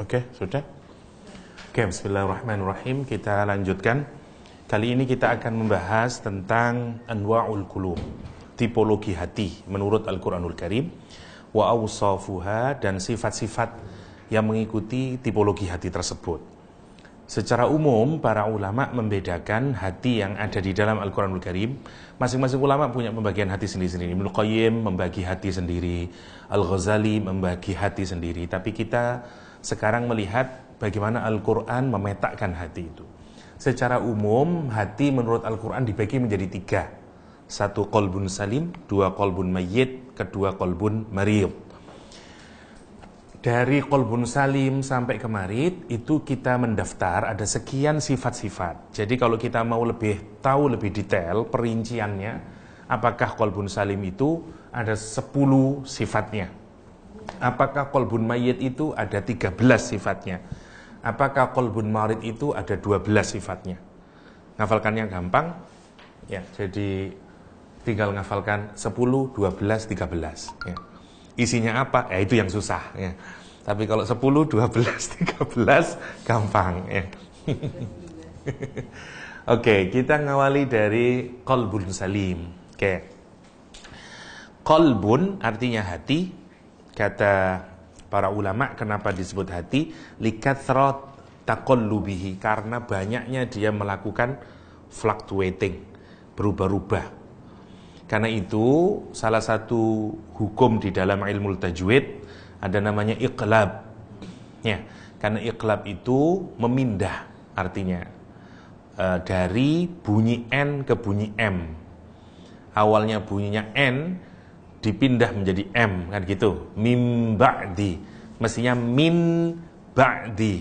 Oke, okay, sudah? Oke, okay, bismillahirrahmanirrahim. Kita lanjutkan. Kali ini kita akan membahas tentang anwa'ul qulub, tipologi hati menurut Al-Qur'anul Karim, wa awsafuha dan sifat-sifat yang mengikuti tipologi hati tersebut. Secara umum, para ulama membedakan hati yang ada di dalam Al-Quranul Karim. Masing-masing ulama punya pembagian hati sendiri-sendiri. Ibnu Qayyim membagi hati sendiri, Al-Ghazali membagi hati sendiri. Tapi kita sekarang melihat bagaimana Al-Quran memetakan hati itu. Secara umum, hati menurut Al-Quran dibagi menjadi tiga. Satu kolbun salim, dua kolbun mayyit, kedua kolbun mariyum. Dari kolbun salim sampai ke marid, itu kita mendaftar ada sekian sifat-sifat. Jadi kalau kita mau lebih tahu lebih detail perinciannya, apakah kolbun salim itu ada sepuluh sifatnya Apakah kolbun mayit itu ada 13 sifatnya? Apakah kolbun marit itu ada 12 sifatnya? Ngafalkannya gampang. Ya, jadi tinggal ngafalkan 10, 12, 13 ya. Isinya apa? Ya itu yang susah ya. Tapi kalau 10, 12, 13 gampang ya. Oke, kita ngawali dari kolbun salim. Oke. Kolbun artinya hati, Kata para ulama kenapa disebut hati? takon lubihi karena banyaknya dia melakukan fluctuating, berubah-ubah. Karena itu salah satu hukum di dalam ilmu tajwid ada namanya iqlab. Ya, karena iqlab itu memindah artinya e, dari bunyi n ke bunyi m. Awalnya bunyinya n dipindah menjadi M kan gitu mim ba'di mestinya min ba'di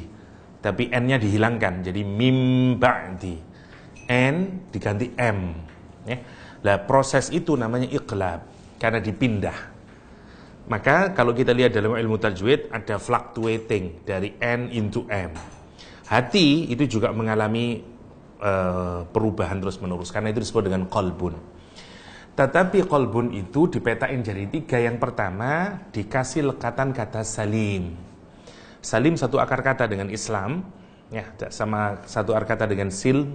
tapi N-nya dihilangkan jadi mim ba'di N diganti M ya. Nah proses itu namanya iqlab karena dipindah maka kalau kita lihat dalam ilmu tajwid ada fluctuating dari N into M hati itu juga mengalami uh, perubahan terus menerus karena itu disebut dengan kolbun tetapi kolbun itu dipetain jadi tiga. Yang pertama dikasih lekatan kata salim. Salim satu akar kata dengan Islam, ya sama satu akar kata dengan sil,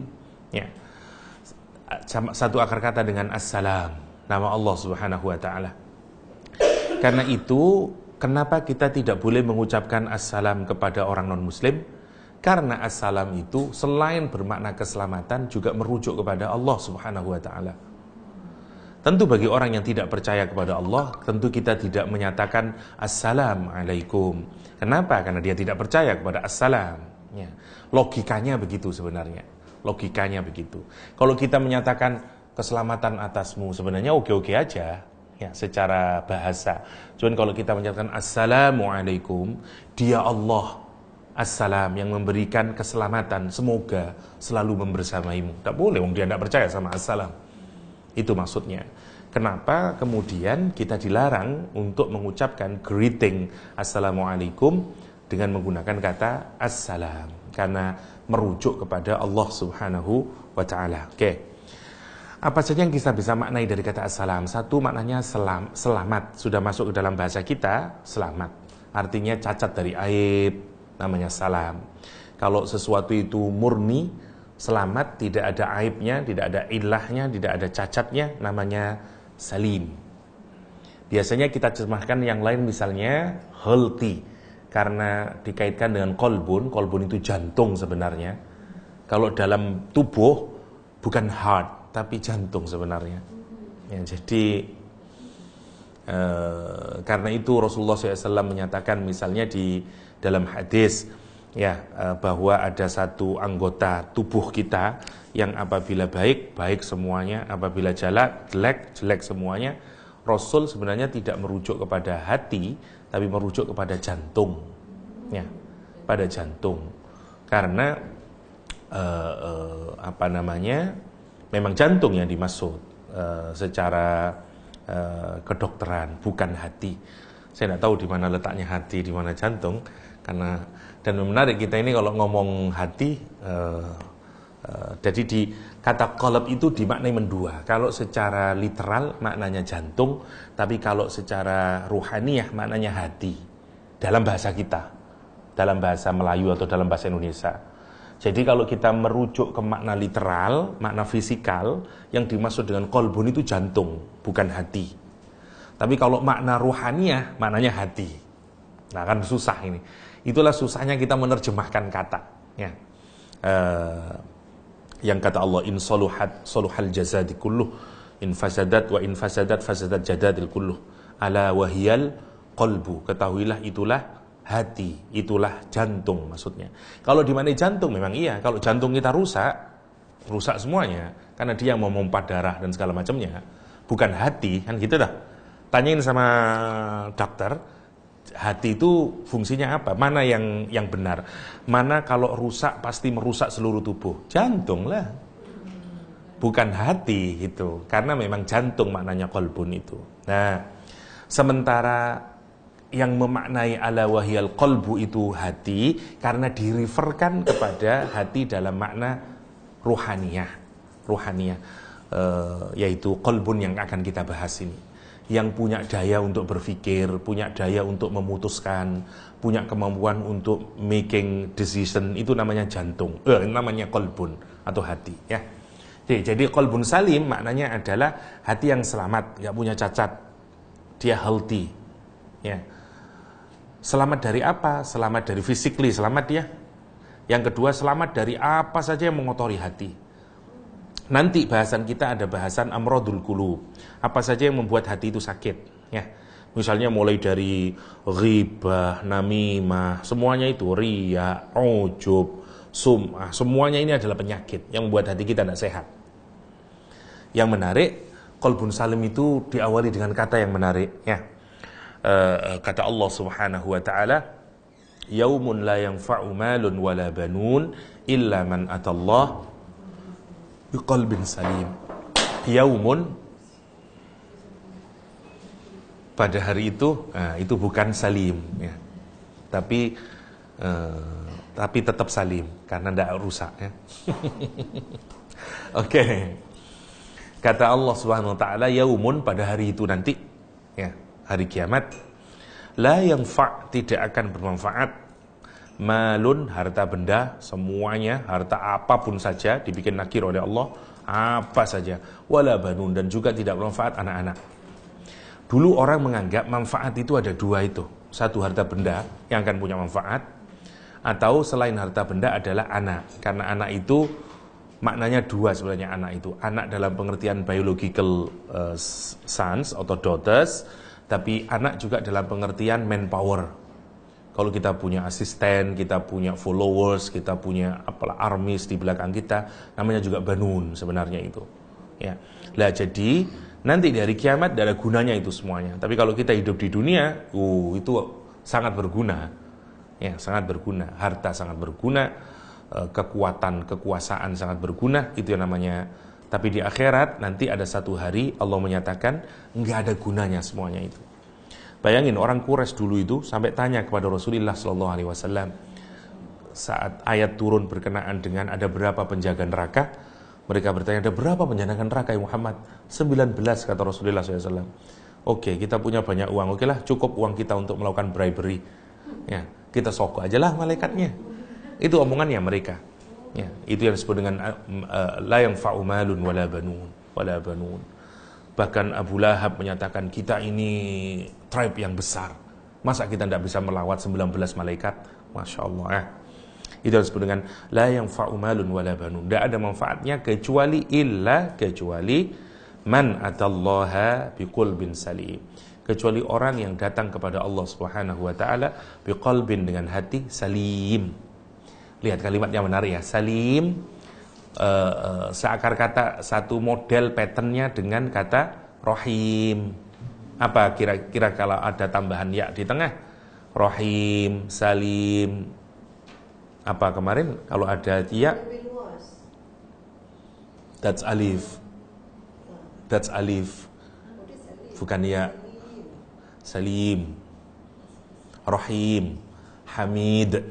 ya sama satu akar kata dengan assalam, nama Allah Subhanahu Wa Taala. Karena itu kenapa kita tidak boleh mengucapkan assalam kepada orang non Muslim? Karena assalam itu selain bermakna keselamatan juga merujuk kepada Allah Subhanahu Wa Taala. Tentu bagi orang yang tidak percaya kepada Allah, tentu kita tidak menyatakan Assalamualaikum. Kenapa? Karena dia tidak percaya kepada assalam. Ya. Logikanya begitu sebenarnya. Logikanya begitu. Kalau kita menyatakan keselamatan atasmu, sebenarnya oke-oke aja ya secara bahasa. Cuman kalau kita menyatakan assalamualaikum, dia Allah Assalam yang memberikan keselamatan Semoga selalu membersamaimu Tak boleh, wong dia tidak percaya sama Assalam Itu maksudnya Kenapa kemudian kita dilarang untuk mengucapkan greeting Assalamualaikum dengan menggunakan kata Assalam Karena merujuk kepada Allah subhanahu wa ta'ala Oke Apa saja yang kita bisa maknai dari kata Assalam Satu maknanya selam, selamat Sudah masuk ke dalam bahasa kita selamat Artinya cacat dari aib Namanya salam Kalau sesuatu itu murni selamat, tidak ada aibnya, tidak ada ilahnya, tidak ada cacatnya, namanya salim. Biasanya kita cermahkan yang lain misalnya healthy karena dikaitkan dengan kolbun, kolbun itu jantung sebenarnya. Kalau dalam tubuh bukan heart tapi jantung sebenarnya. Ya, jadi uh, karena itu Rasulullah SAW menyatakan misalnya di dalam hadis ya eh, bahwa ada satu anggota tubuh kita yang apabila baik baik semuanya apabila jelek jelek jelek semuanya Rasul sebenarnya tidak merujuk kepada hati tapi merujuk kepada jantung ya pada jantung karena eh, eh, apa namanya memang jantung yang dimaksud eh, secara eh, kedokteran bukan hati saya tidak tahu di mana letaknya hati di mana jantung karena dan menarik kita ini kalau ngomong hati, uh, uh, jadi di kata kolab itu dimaknai mendua. Kalau secara literal maknanya jantung, tapi kalau secara ruhaniah maknanya hati. Dalam bahasa kita, dalam bahasa Melayu atau dalam bahasa Indonesia. Jadi kalau kita merujuk ke makna literal, makna fisikal, yang dimaksud dengan kolbun itu jantung, bukan hati. Tapi kalau makna ruhaniah, maknanya hati. Nah kan susah ini. Itulah susahnya kita menerjemahkan kata. Ya. Uh, yang kata Allah in saluhat saluhal jazadi kulluh in fasadat wa in fasadat fasadat jadadil kulluh ala wahiyal qalbu ketahuilah itulah hati itulah jantung maksudnya kalau di mana jantung memang iya kalau jantung kita rusak rusak semuanya karena dia mau memompa darah dan segala macamnya bukan hati kan gitu dah tanyain sama dokter hati itu fungsinya apa? Mana yang yang benar? Mana kalau rusak pasti merusak seluruh tubuh? Jantung lah. Bukan hati itu Karena memang jantung maknanya kolbun itu. Nah, sementara yang memaknai ala wahyal kolbu itu hati karena diriverkan kepada hati dalam makna ruhaniyah ruhaniyah e, yaitu kolbun yang akan kita bahas ini yang punya daya untuk berpikir, punya daya untuk memutuskan, punya kemampuan untuk making decision itu namanya jantung, eh, namanya kolbun atau hati ya. Jadi kolbun salim maknanya adalah hati yang selamat, nggak punya cacat, dia healthy ya. Selamat dari apa? Selamat dari physically, selamat ya. Yang kedua selamat dari apa saja yang mengotori hati Nanti bahasan kita ada bahasan amrodul kulu. Apa saja yang membuat hati itu sakit, ya. Misalnya mulai dari riba, namimah, semuanya itu ria, ujub, sum'ah, semuanya ini adalah penyakit yang membuat hati kita tidak sehat. Yang menarik, kolbun salim itu diawali dengan kata yang menarik, ya. e, kata Allah Subhanahu wa taala, "Yaumun la yang malun walabanun banun illa man atallah bin salim yaumun pada hari itu nah, itu bukan salim ya. tapi eh, tapi tetap salim karena tidak rusak ya oke okay. kata Allah Subhanahu wa taala yaumun pada hari itu nanti ya hari kiamat la yang fa tidak akan bermanfaat malun harta benda semuanya harta apapun saja dibikin nakir oleh Allah apa saja wala banun dan juga tidak bermanfaat anak-anak dulu orang menganggap manfaat itu ada dua itu satu harta benda yang akan punya manfaat atau selain harta benda adalah anak karena anak itu maknanya dua sebenarnya anak itu anak dalam pengertian biological uh, sons atau daughters tapi anak juga dalam pengertian manpower kalau kita punya asisten, kita punya followers, kita punya apalah armis di belakang kita, namanya juga banun sebenarnya itu. Ya. Lah jadi nanti dari kiamat ada gunanya itu semuanya. Tapi kalau kita hidup di dunia, uh itu sangat berguna. Ya, sangat berguna. Harta sangat berguna, eh, kekuatan, kekuasaan sangat berguna, itu yang namanya tapi di akhirat nanti ada satu hari Allah menyatakan nggak ada gunanya semuanya itu. Bayangin orang Quraisy dulu itu sampai tanya kepada Rasulullah Shallallahu Alaihi Wasallam saat ayat turun berkenaan dengan ada berapa penjaga neraka, mereka bertanya ada berapa penjaga neraka ya Muhammad? 19 kata Rasulullah SAW. Oke, kita punya banyak uang. Oke lah, cukup uang kita untuk melakukan bribery. Ya, kita sokok aja lah malaikatnya. Itu omongannya mereka. Ya, itu yang disebut dengan eh, la yang fa'umalun walabanun banun, Bahkan Abu Lahab menyatakan kita ini tribe yang besar. Masa kita tidak bisa melawat 19 malaikat? Masya Allah. Eh. Itu disebut dengan la yang fa'umalun wala banun. Tidak ada manfaatnya kecuali illa kecuali man atallaha biqul bin salim. Kecuali orang yang datang kepada Allah Subhanahu wa taala biqalbin dengan hati salim. Lihat kalimatnya menarik ya, salim uh, seakar kata satu model patternnya dengan kata rohim apa kira-kira kalau ada tambahan ya di tengah rohim salim apa kemarin kalau ada ya that's alif that's alif bukan ya salim rohim hamid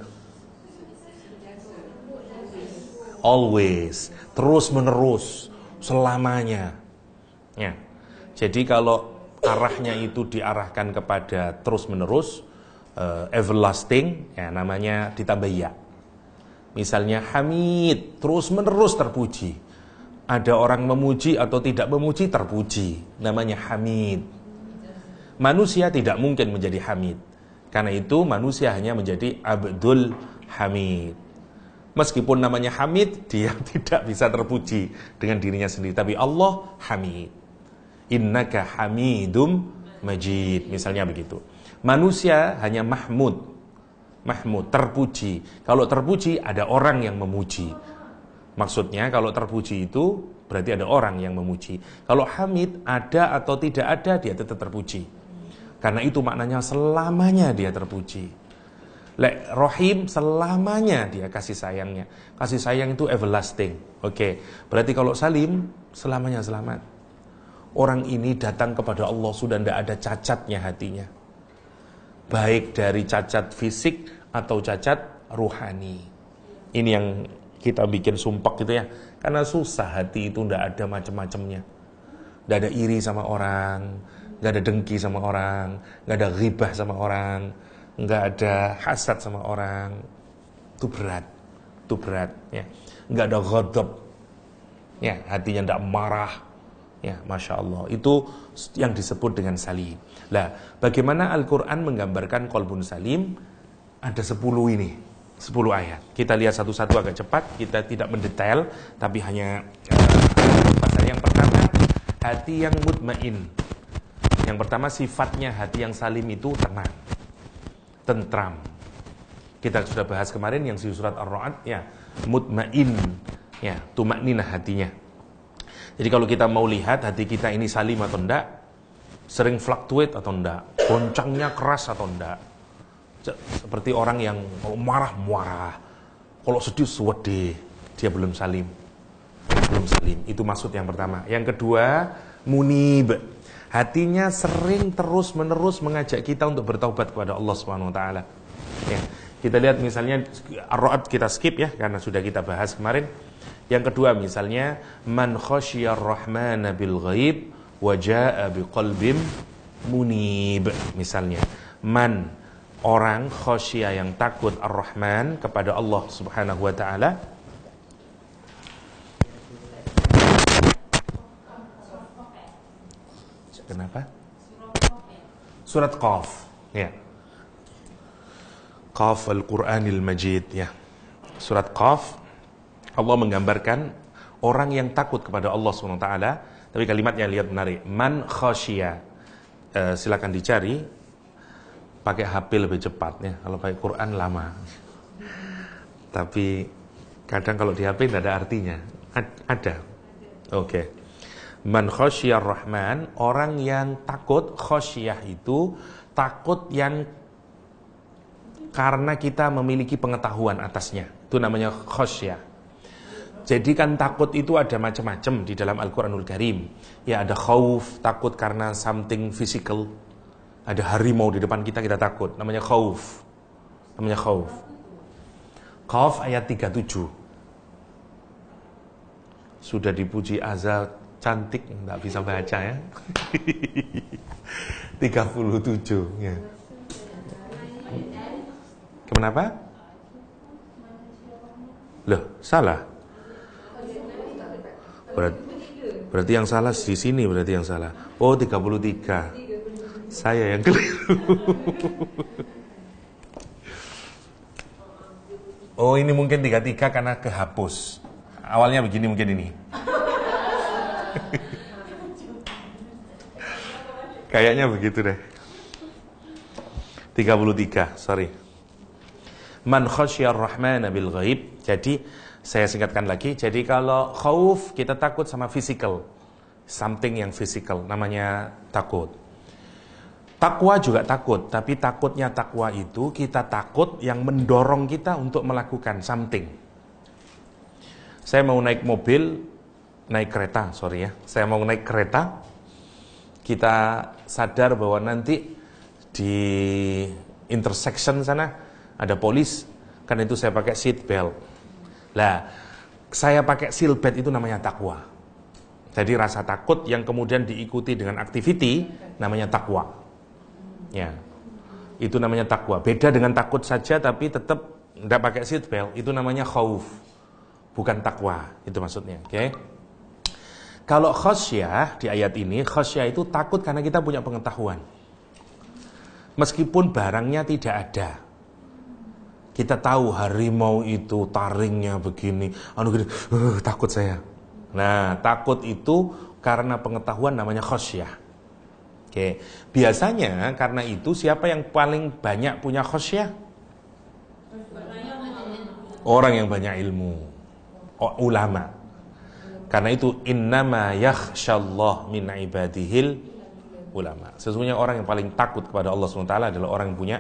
always, terus menerus, selamanya. Ya. Jadi kalau arahnya itu diarahkan kepada terus menerus, uh, everlasting, ya namanya ditambah ya. Misalnya Hamid terus menerus terpuji. Ada orang memuji atau tidak memuji terpuji, namanya Hamid. Manusia tidak mungkin menjadi Hamid. Karena itu manusia hanya menjadi Abdul Hamid. Meskipun namanya Hamid, dia tidak bisa terpuji dengan dirinya sendiri. Tapi Allah Hamid. Innaka Hamidum Majid. Misalnya begitu. Manusia hanya Mahmud. Mahmud, terpuji. Kalau terpuji, ada orang yang memuji. Maksudnya kalau terpuji itu berarti ada orang yang memuji. Kalau Hamid ada atau tidak ada, dia tetap terpuji. Karena itu maknanya selamanya dia terpuji. Lek rohim selamanya dia kasih sayangnya. Kasih sayang itu everlasting. Oke, okay. berarti kalau salim selamanya selamat. Orang ini datang kepada Allah sudah tidak ada cacatnya hatinya. Baik dari cacat fisik atau cacat ruhani. Ini yang kita bikin sumpah gitu ya. Karena susah hati itu tidak ada macam-macamnya. Tidak ada iri sama orang, tidak ada dengki sama orang, tidak ada ribah sama orang, nggak ada hasad sama orang itu berat itu berat ya nggak ada godop ya hatinya tidak marah ya masya Allah itu yang disebut dengan salim lah bagaimana Al-Quran menggambarkan kolbun salim ada sepuluh ini sepuluh ayat kita lihat satu-satu agak cepat kita tidak mendetail tapi hanya uh, pasal yang pertama hati yang mutmain yang pertama sifatnya hati yang salim itu tenang tentram. Kita sudah bahas kemarin yang di surat Ar-Ra'd ya, mutmain ya, tumakninah hatinya. Jadi kalau kita mau lihat hati kita ini salim atau enggak, sering fluctuate atau enggak, goncangnya keras atau enggak. Seperti orang yang kalau marah muarah, kalau sedih suwede, dia belum salim. Belum salim. Itu maksud yang pertama. Yang kedua, munib hatinya sering terus-menerus mengajak kita untuk bertobat kepada Allah Subhanahu wa taala. Ya. Kita lihat misalnya ar kita skip ya karena sudah kita bahas kemarin. Yang kedua misalnya man khasyiyar rahmana bil ghaib wajah jaa'a biqalbim munib misalnya. Man orang khasyia yang takut Ar-Rahman kepada Allah Subhanahu wa taala Kenapa? Surat Qaf. Ya. Qaf Al-Quranil Majid. Ya. Surat Qaf. Allah menggambarkan orang yang takut kepada Allah SWT. Tapi kalimatnya lihat menarik. Man khasya. E, eh, silakan dicari. Pakai HP lebih cepat. Ya. Kalau pakai Quran lama. Tapi kadang kalau di HP tidak ada artinya. Ad, ada. Oke. Okay. Man khosyar rahman, orang yang takut khosyah itu takut yang karena kita memiliki pengetahuan atasnya. Itu namanya khosyah. Jadi kan takut itu ada macam-macam di dalam Al-Quranul Karim. Ya ada khauf, takut karena something physical. Ada harimau di depan kita, kita takut. Namanya khauf. Namanya khauf. Khauf ayat 37. Sudah dipuji azab cantik nggak bisa baca ya 37 ya kenapa loh salah berarti, berarti yang salah di sini berarti yang salah oh 33 saya yang keliru Oh ini mungkin 33 karena kehapus Awalnya begini mungkin ini Kayaknya begitu deh. 33, sorry. Man khasyar rahmana bil ghaib. Jadi saya singkatkan lagi. Jadi kalau khauf kita takut sama physical. Something yang physical namanya takut. Takwa juga takut, tapi takutnya takwa itu kita takut yang mendorong kita untuk melakukan something. Saya mau naik mobil, naik kereta, sorry ya, saya mau naik kereta, kita sadar bahwa nanti di intersection sana ada polis, Karena itu saya pakai seat belt. Lah, saya pakai seat belt itu namanya takwa. Jadi rasa takut yang kemudian diikuti dengan activity namanya takwa. Ya. Itu namanya takwa. Beda dengan takut saja tapi tetap tidak pakai seat belt, itu namanya khauf. Bukan takwa, itu maksudnya, oke? Okay? Kalau khosyah di ayat ini, khosyah itu takut karena kita punya pengetahuan. Meskipun barangnya tidak ada. Kita tahu harimau itu taringnya begini, anu gini, uh, takut saya. Nah, takut itu karena pengetahuan namanya khosyah. Oke, biasanya karena itu siapa yang paling banyak punya khosyah? Orang yang banyak ilmu, ulama. Karena itu innama yakhshallah min ibadihil ulama. Sesungguhnya orang yang paling takut kepada Allah SWT adalah orang yang punya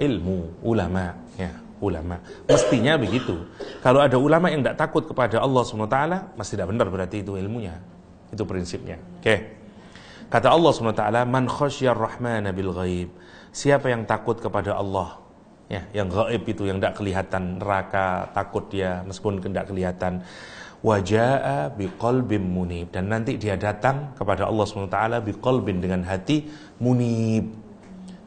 ilmu, ulama, ya, ulama. Mestinya begitu. Kalau ada ulama yang tidak takut kepada Allah SWT, masih tidak benar berarti itu ilmunya. Itu prinsipnya. Oke. Okay. Kata Allah SWT, Man khasyar rahmana bil ghaib. Siapa yang takut kepada Allah ya, yang gaib itu yang tidak kelihatan neraka takut dia meskipun tidak kelihatan wajaa kolbin munib dan nanti dia datang kepada Allah Subhanahu wa taala biqalbin dengan hati munib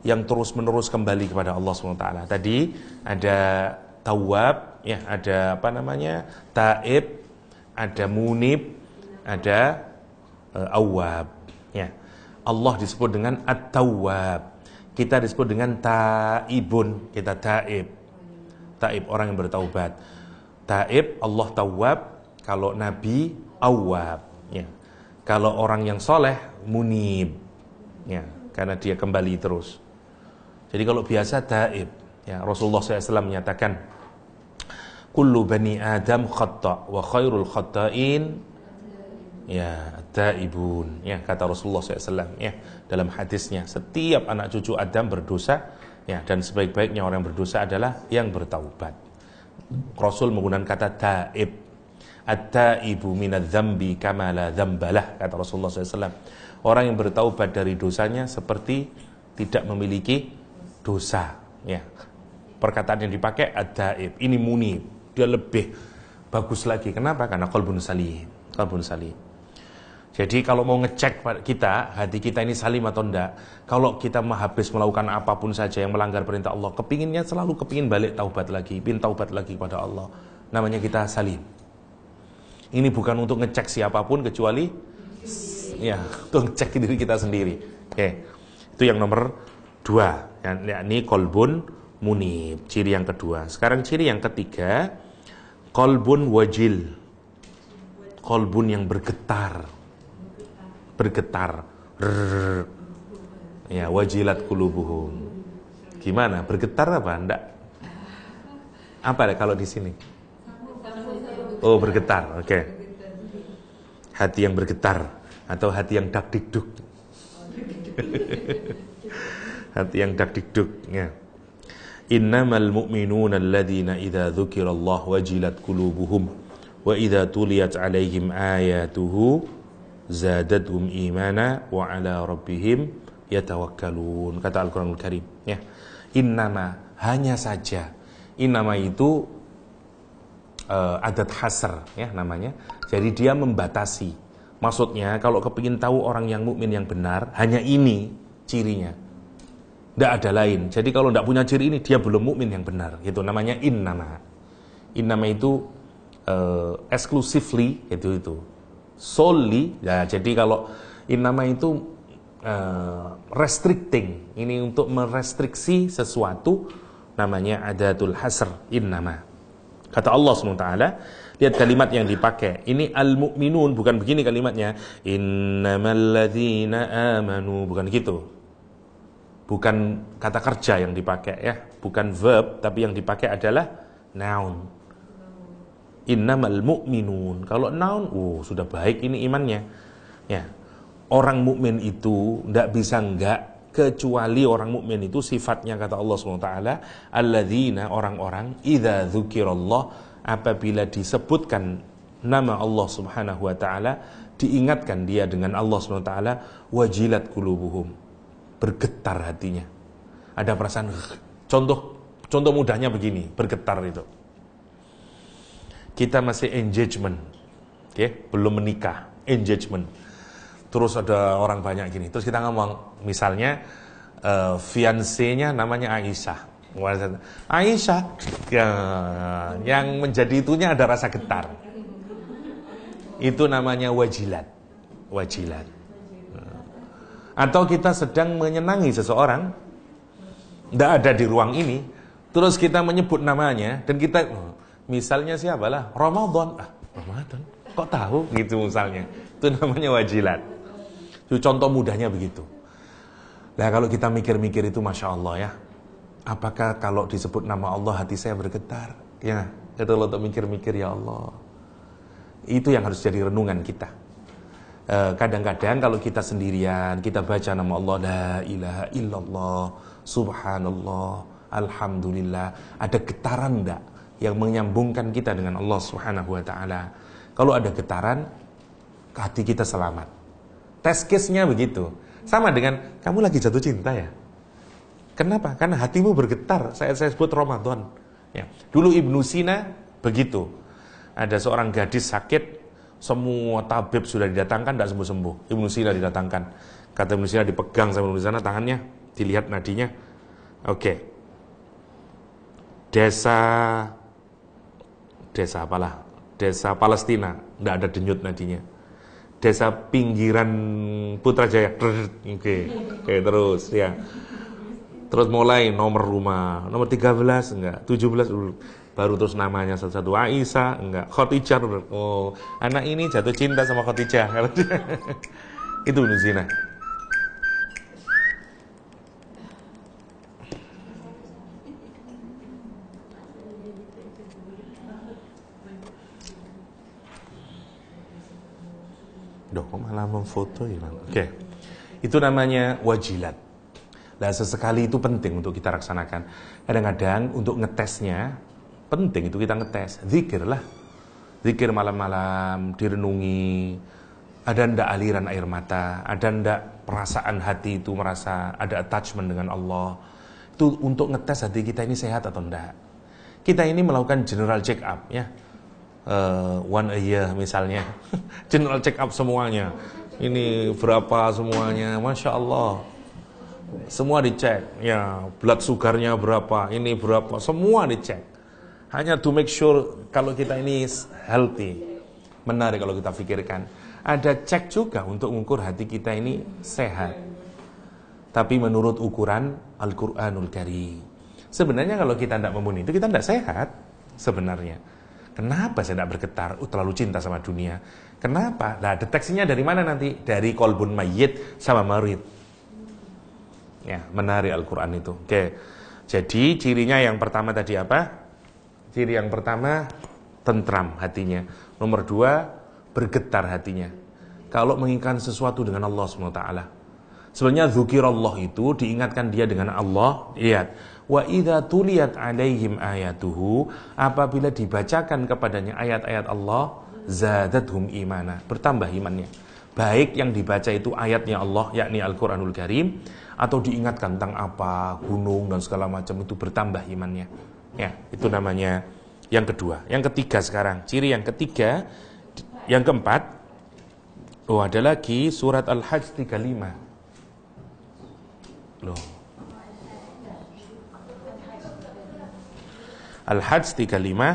yang terus-menerus kembali kepada Allah Subhanahu wa taala. Tadi ada tawab, ya ada apa namanya? taib, ada munib, ada uh, eh, awab, ya. Allah disebut dengan at-tawwab. Kita disebut dengan taibun, kita taib. Taib orang yang bertaubat. Taib Allah tawab kalau Nabi awab, ya. Kalau orang yang soleh munib, ya. Karena dia kembali terus. Jadi kalau biasa taib, ya Rasulullah SAW menyatakan, kullu bani Adam khatta wa khairul khatta'in ya taibun ya kata Rasulullah SAW ya dalam hadisnya setiap anak cucu Adam berdosa ya dan sebaik-baiknya orang yang berdosa adalah yang bertaubat Rasul menggunakan kata taib ada ibu minat zambi kamala la kata Rasulullah SAW. Orang yang bertaubat dari dosanya seperti tidak memiliki dosa. Ya. Perkataan yang dipakai ada taib Ini muni, dia lebih bagus lagi. Kenapa? Karena qalbun salih. Qalbun salih. Jadi kalau mau ngecek kita, hati kita ini salim atau enggak, kalau kita menghabis melakukan apapun saja yang melanggar perintah Allah, kepinginnya selalu kepingin balik taubat lagi, pin taubat lagi kepada Allah. Namanya kita salim. Ini bukan untuk ngecek siapapun kecuali ya untuk ngecek diri kita sendiri. Oke. Okay. Itu yang nomor dua. Ini kolbun munib. Ciri yang kedua. Sekarang ciri yang ketiga. Kolbun wajil. Kolbun yang bergetar. Bergetar. Rrr. Ya, wajilat kulubuhum. Gimana? Bergetar apa? Anda? Apa ada kalau di sini? Oh bergetar, oke. Okay. Hati yang bergetar atau hati yang dak dikduk. hati yang dak dikduk. Ya. Innamal mu'minuna alladhina idza dzukirallah wajilat qulubuhum wa idza tuliyat alaihim ayatuhu zadadhum imana wa ala rabbihim yatawakkalun kata Al-Qur'anul Karim ya innama hanya saja innama itu uh, adat hasr ya namanya. Jadi dia membatasi. Maksudnya kalau kepingin tahu orang yang mukmin yang benar hanya ini cirinya. Tidak ada lain. Jadi kalau tidak punya ciri ini dia belum mukmin yang benar. Itu namanya in nama, in nama itu uh, exclusively itu itu solely. Ya, jadi kalau in nama itu uh, restricting. Ini untuk merestriksi sesuatu namanya adatul hasr nama. Kata Allah SWT, lihat kalimat yang dipakai. Ini al-mu'minun, bukan begini kalimatnya. Innamalladzina amanu, bukan gitu. Bukan kata kerja yang dipakai ya, bukan verb, tapi yang dipakai adalah noun. Innamal mu'minun. Kalau noun, oh sudah baik ini imannya. Ya, orang mukmin itu tidak bisa enggak kecuali orang mukmin itu sifatnya kata Allah subhanahu wa taala alladzina orang-orang idza dzukirallah apabila disebutkan nama Allah Subhanahu wa taala diingatkan dia dengan Allah Subhanahu wa taala wajilat qulubuhum bergetar hatinya ada perasaan contoh contoh mudahnya begini bergetar itu kita masih engagement oke okay? belum menikah engagement terus ada orang banyak gini terus kita ngomong misalnya uh, eh, fiancenya namanya Aisyah Aisyah yang, yang menjadi itunya ada rasa getar itu namanya wajilat wajilat eh. atau kita sedang menyenangi seseorang tidak ada di ruang ini terus kita menyebut namanya dan kita misalnya siapalah Ramadan ah Ramadan kok tahu gitu misalnya itu namanya wajilat itu contoh mudahnya begitu. Nah kalau kita mikir-mikir itu Masya Allah ya. Apakah kalau disebut nama Allah hati saya bergetar? Ya, itu untuk mikir-mikir ya Allah. Itu yang harus jadi renungan kita. Eh, kadang-kadang kalau kita sendirian, kita baca nama Allah, La ilaha illallah, subhanallah, alhamdulillah. Ada getaran enggak yang menyambungkan kita dengan Allah subhanahu wa ta'ala? Kalau ada getaran, hati kita selamat. Test case-nya begitu. Sama dengan kamu lagi jatuh cinta ya. Kenapa? Karena hatimu bergetar. Saya saya sebut Ramadan. Ya. Dulu Ibnu Sina begitu. Ada seorang gadis sakit, semua tabib sudah didatangkan tidak sembuh-sembuh. Ibnu Sina didatangkan. Kata Ibnu Sina dipegang sama Ibnu Sina tangannya, dilihat nadinya. Oke. Desa desa apalah? Desa Palestina, tidak ada denyut nadinya desa pinggiran Putrajaya. Oke, okay. okay, terus ya. Terus mulai nomor rumah, nomor 13 enggak, 17 dulu. Uh, baru terus namanya satu-satu Aisyah, enggak, Khadijah. Oh, anak ini jatuh cinta sama Khadijah. Itu nuzina. Duh kok malah memfoto ya Oke okay. Itu namanya wajilat Nah sesekali itu penting untuk kita laksanakan Kadang-kadang untuk ngetesnya Penting itu kita ngetes Zikir lah Zikir malam-malam Direnungi Ada ndak aliran air mata Ada ndak perasaan hati itu merasa Ada attachment dengan Allah Itu untuk ngetes hati kita ini sehat atau enggak Kita ini melakukan general check up ya uh, one a year misalnya general check up semuanya ini berapa semuanya masya Allah semua dicek ya blood sugarnya berapa ini berapa semua dicek hanya to make sure kalau kita ini healthy menarik kalau kita pikirkan ada cek juga untuk mengukur hati kita ini sehat tapi menurut ukuran Al-Quranul Karim sebenarnya kalau kita tidak memenuhi itu kita tidak sehat sebenarnya Kenapa saya tidak bergetar? Uh, terlalu cinta sama dunia. Kenapa? Nah, deteksinya dari mana nanti? Dari kolbun mayit sama marit. Ya, menarik Al-Quran itu. Oke. Jadi cirinya yang pertama tadi apa? Ciri yang pertama tentram hatinya. Nomor dua, bergetar hatinya. Kalau menginginkan sesuatu dengan Allah SWT. Sebenarnya zukir Allah itu diingatkan dia dengan Allah. Lihat, wa idza tuliyat alaihim ayatuhu apabila dibacakan kepadanya ayat-ayat Allah zadadhum imana bertambah imannya baik yang dibaca itu ayatnya Allah yakni Al-Qur'anul Karim atau diingatkan tentang apa gunung dan segala macam itu bertambah imannya ya itu namanya yang kedua yang ketiga sekarang ciri yang ketiga yang keempat oh ada lagi surat Al-Hajj 35 loh Al-Hajj 35 lima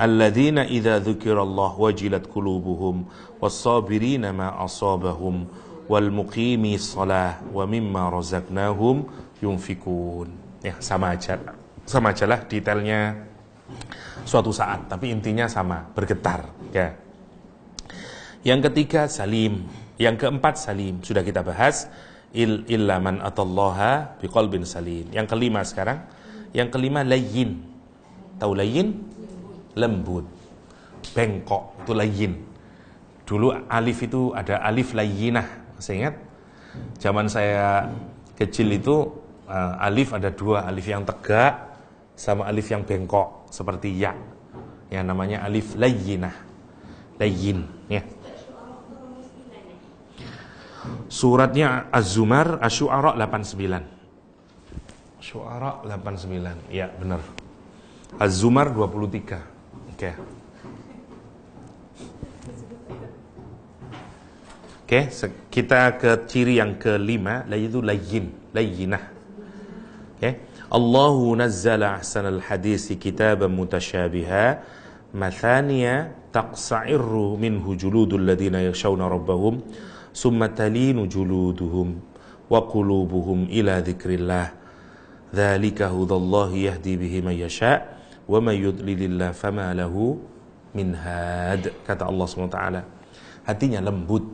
alladzina idza dzukirallah wajilat qulubuhum was-sabirina ma asabahum wal muqimi shalah wa mimma razaqnahum yunfikun ya sama aja sama aja lah detailnya suatu saat tapi intinya sama bergetar ya yang ketiga salim yang keempat salim sudah kita bahas il illa man atallaha biqalbin salim. Yang kelima sekarang, yang kelima layin. Tahu layin? Lembut. Bengkok itu layin. Dulu alif itu ada alif layinah, saya ingat. Zaman saya kecil itu eh, alif ada dua, alif yang tegak sama alif yang bengkok seperti ya. Yang namanya alif layinah. Layin, ya. Suratnya Az-Zumar Asy-Syu'ara 89. Syu'ara 89. Ya, benar. Az-Zumar 23. Oke. Okay. Oke, okay, kita ke ciri yang kelima yaitu layyin, layyinah. Oke. Okay. Allahu nazzala ahsanal hadisi kitaban mutasyabiha mathaniya taqsa'irru minhu juludul ladina yakhshawna rabbahum summa talinu juluduhum wa qulubuhum ila dzikrillah dzalika hudallahi yahdi bihi may yasha wa may yudlilillah fama lahu min had kata Allah SWT hatinya lembut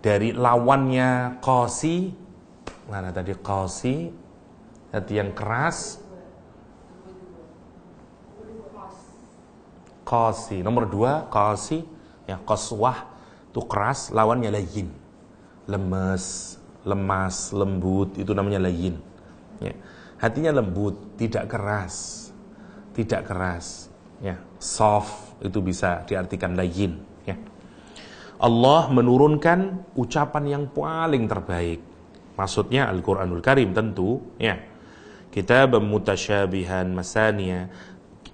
dari lawannya qasi mana tadi qasi hati yang keras qasi nomor dua qasi ya qaswah itu keras lawannya layin lemes lemas lembut itu namanya layin ya. hatinya lembut tidak keras tidak keras ya soft itu bisa diartikan layin ya Allah menurunkan ucapan yang paling terbaik maksudnya Al-Qur'anul Karim tentu ya kita bermutasyabihan masania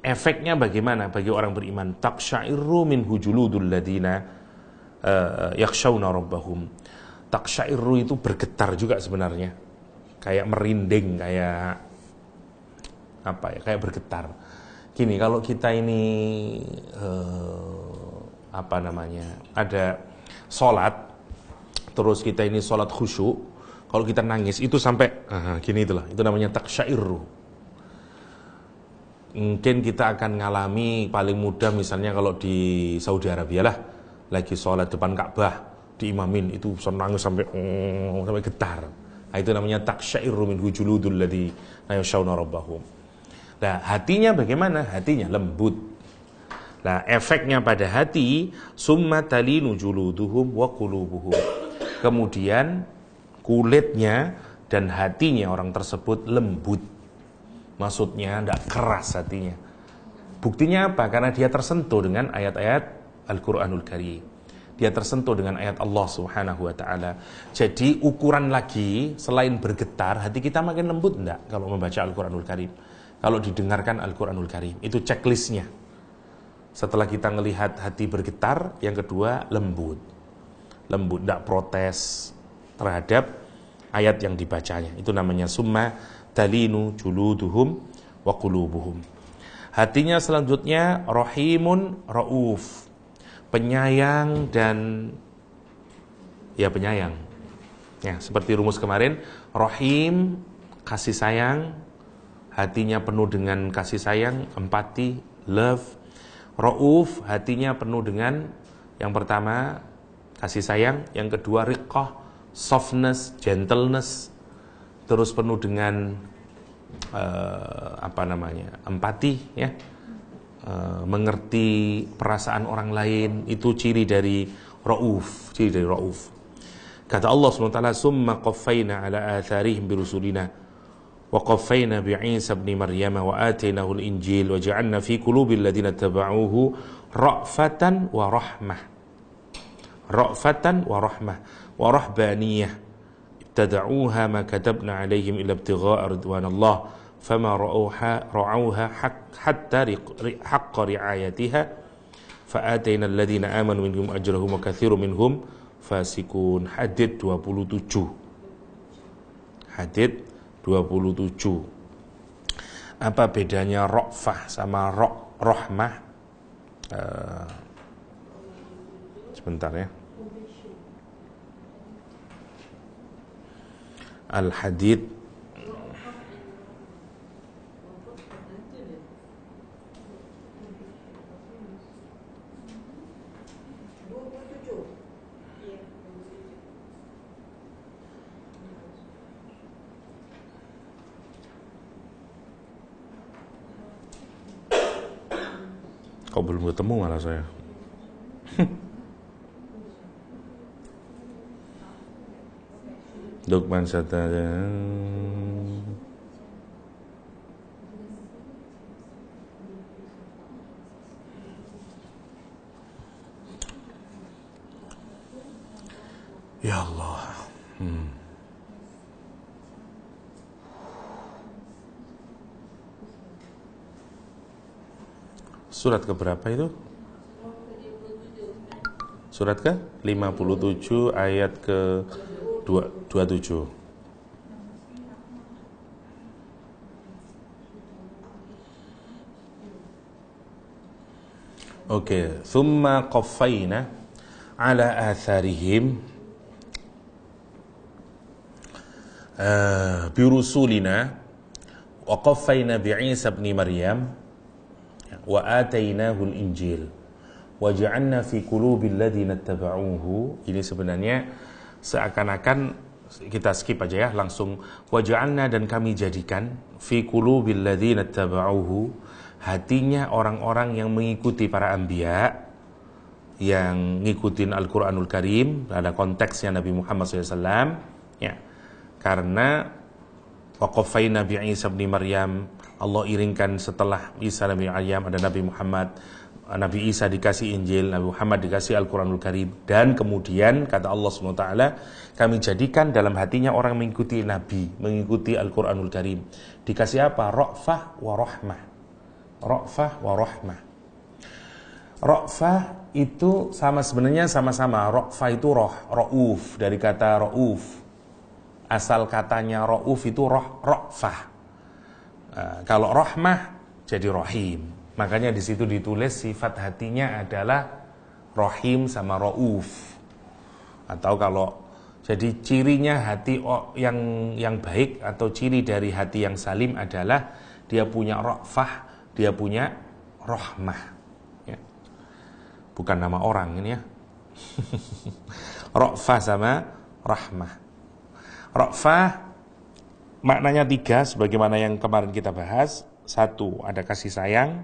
efeknya bagaimana bagi orang beriman taqsyairu min hujuludul ladina Eh, eh, Yakshawna rabbahum taksyairu itu bergetar juga sebenarnya kayak merinding kayak apa ya kayak bergetar gini kalau kita ini uh, apa namanya ada sholat terus kita ini sholat khusyuk kalau kita nangis itu sampai uh, gini itulah itu namanya taksyairu mungkin kita akan ngalami paling mudah misalnya kalau di Saudi Arabia lah lagi sholat depan Ka'bah diimamin itu nangis sampai mm, sampai getar. Nah, itu namanya taksya'iru min hujuludul ladzi la rabbahum. Nah, hatinya bagaimana? Hatinya lembut. Nah, efeknya pada hati summa talinu juluduhum wa qulubuhum. Kemudian kulitnya dan hatinya orang tersebut lembut. Maksudnya tidak keras hatinya. Buktinya apa? Karena dia tersentuh dengan ayat-ayat Al-Quranul Karim dia tersentuh dengan ayat Allah Subhanahu wa taala. Jadi ukuran lagi selain bergetar, hati kita makin lembut enggak kalau membaca Al-Qur'anul Karim. Kalau didengarkan Al-Qur'anul Karim, itu checklistnya. Setelah kita melihat hati bergetar, yang kedua lembut. Lembut enggak protes terhadap ayat yang dibacanya. Itu namanya summa dalinu juluduhum wa qulubuhum. Hatinya selanjutnya rohimun rauf penyayang dan ya penyayang. Ya, seperti rumus kemarin, rohim kasih sayang, hatinya penuh dengan kasih sayang, empati, love. rouf hatinya penuh dengan yang pertama kasih sayang, yang kedua rikoh softness, gentleness, terus penuh dengan uh, apa namanya? empati ya. Eh, mengerti perasaan orang lain itu ciri dari rauf, ciri dari rauf. Kata Allah SWT, "Summa qaffayna ala atharihim bi rusulina wa qaffayna bi Isa ibn Maryam wa atainahu al-Injil wa ja'alna fi qulubi alladhina tabauhu ra'fatan wa rahmah." Ra'fatan wa rahmah wa rahbaniyah ibtada'uha ma katabna 'alaihim illa ibtigha'a ridwanillah فما رأوها رعوها حق حتى حق رعايتها فآتينا الذين آمنوا منهم أجرهم وكثير منهم فاسقون حديث 27 حديث 27 apa bedanya rokfah sama rok rohmah uh, sebentar ya al hadid Kok belum ketemu malah saya. Lukman Satara ya. ya Allah Surat ke berapa itu? Surat ke 57 ayat ke 27. Oke, summa thumma qaffaina ala atharihim eh, bi birusulina wa qaffaina bi Isa ibn Maryam wa al injil waj'alna fi qulubil ladzina tabauhu ini sebenarnya seakan-akan kita skip aja ya langsung waj'alna dan kami jadikan fi qulubil ladzina tabauhu hatinya orang-orang yang mengikuti para anbiya yang ngikutin Al-Qur'anul Karim ada konteksnya Nabi Muhammad SAW ya karena waqafaina bi Isa bin Maryam Allah iringkan setelah Isa Nabi Ayam ada Nabi Muhammad eh, Nabi Isa dikasih Injil, Nabi Muhammad dikasih Al-Quranul Karim dan kemudian kata Allah SWT kami jadikan dalam hatinya orang mengikuti Nabi, mengikuti Al-Quranul Karim dikasih apa? Ra'fah wa rahmah Ra'fah wa rahmah Ra'fah itu sama sebenarnya sama-sama Ra'fah itu roh, ra'uf dari kata ra'uf asal katanya ra'uf itu roh, ra'fah Eh, kalau rahmah jadi rahim. Makanya di situ ditulis sifat hatinya adalah rahim sama rauf. Atau kalau jadi cirinya hati yang yang baik atau ciri dari hati yang salim adalah dia punya rafah, dia punya rahmah. Ya. Bukan nama orang ini ya. rafah sama rahmah. Rafah Maknanya tiga, sebagaimana yang kemarin kita bahas. Satu, ada kasih sayang,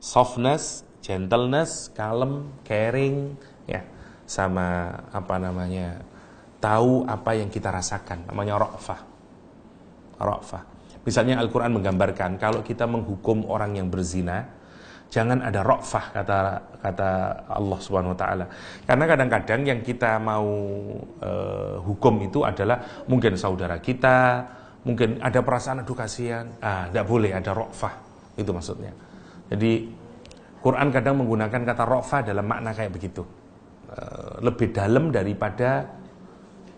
softness, gentleness, calm, caring, ya, sama apa namanya, tahu apa yang kita rasakan, namanya rokfa, rokfa. Misalnya Al-Quran menggambarkan, kalau kita menghukum orang yang berzina, jangan ada rokfa kata kata Allah Subhanahu Wa Taala. Karena kadang-kadang yang kita mau e, hukum itu adalah mungkin saudara kita, mungkin ada perasaan aduh kasihan ah tidak boleh ada rofah itu maksudnya jadi Quran kadang menggunakan kata rofah dalam makna kayak begitu eh, lebih dalam daripada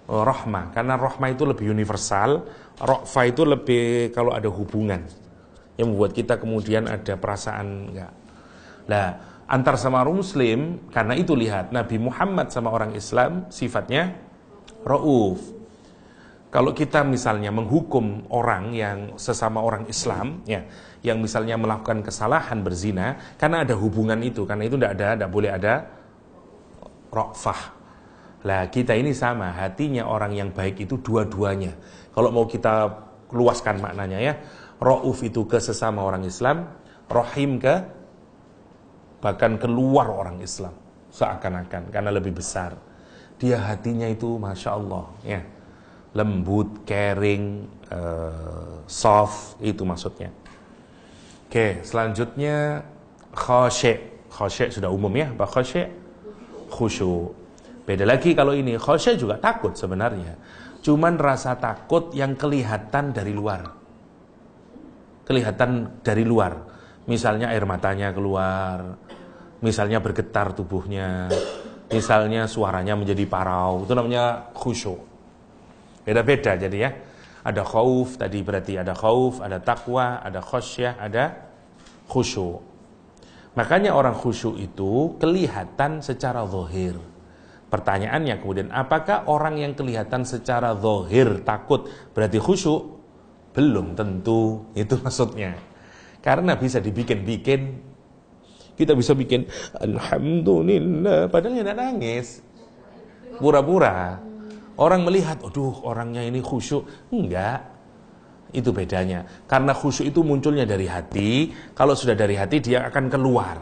eh, rohma karena rohma itu lebih universal rofah itu lebih kalau ada hubungan yang membuat kita kemudian ada perasaan enggak nah antar sama orang muslim karena itu lihat Nabi Muhammad sama orang Islam sifatnya rauf kalau kita misalnya menghukum orang yang sesama orang Islam ya yang misalnya melakukan kesalahan berzina karena ada hubungan itu karena itu tidak ada tidak boleh ada rofah lah kita ini sama hatinya orang yang baik itu dua-duanya kalau mau kita luaskan maknanya ya Ra'uf itu ke sesama orang Islam rohim ke bahkan keluar orang Islam seakan-akan karena lebih besar dia hatinya itu masya Allah ya lembut, caring, uh, soft itu maksudnya. Oke, selanjutnya khosyek. Khosyek sudah umum ya, apa khosyek? Khusyuk. Beda lagi kalau ini, khosyek juga takut sebenarnya. Cuman rasa takut yang kelihatan dari luar. Kelihatan dari luar. Misalnya air matanya keluar, misalnya bergetar tubuhnya, misalnya suaranya menjadi parau, itu namanya khusyuk. Beda-beda jadi ya. Ada khauf tadi berarti ada khauf, ada takwa, ada khosyah, ada khusyuk. Makanya orang khusyuk itu kelihatan secara zahir. Pertanyaannya kemudian apakah orang yang kelihatan secara zahir takut berarti khusyuk? Belum tentu, itu maksudnya. Karena bisa dibikin-bikin kita bisa bikin alhamdulillah padahal tidak nangis pura-pura Orang melihat, aduh orangnya ini khusyuk. Enggak. Itu bedanya. Karena khusyuk itu munculnya dari hati. Kalau sudah dari hati dia akan keluar.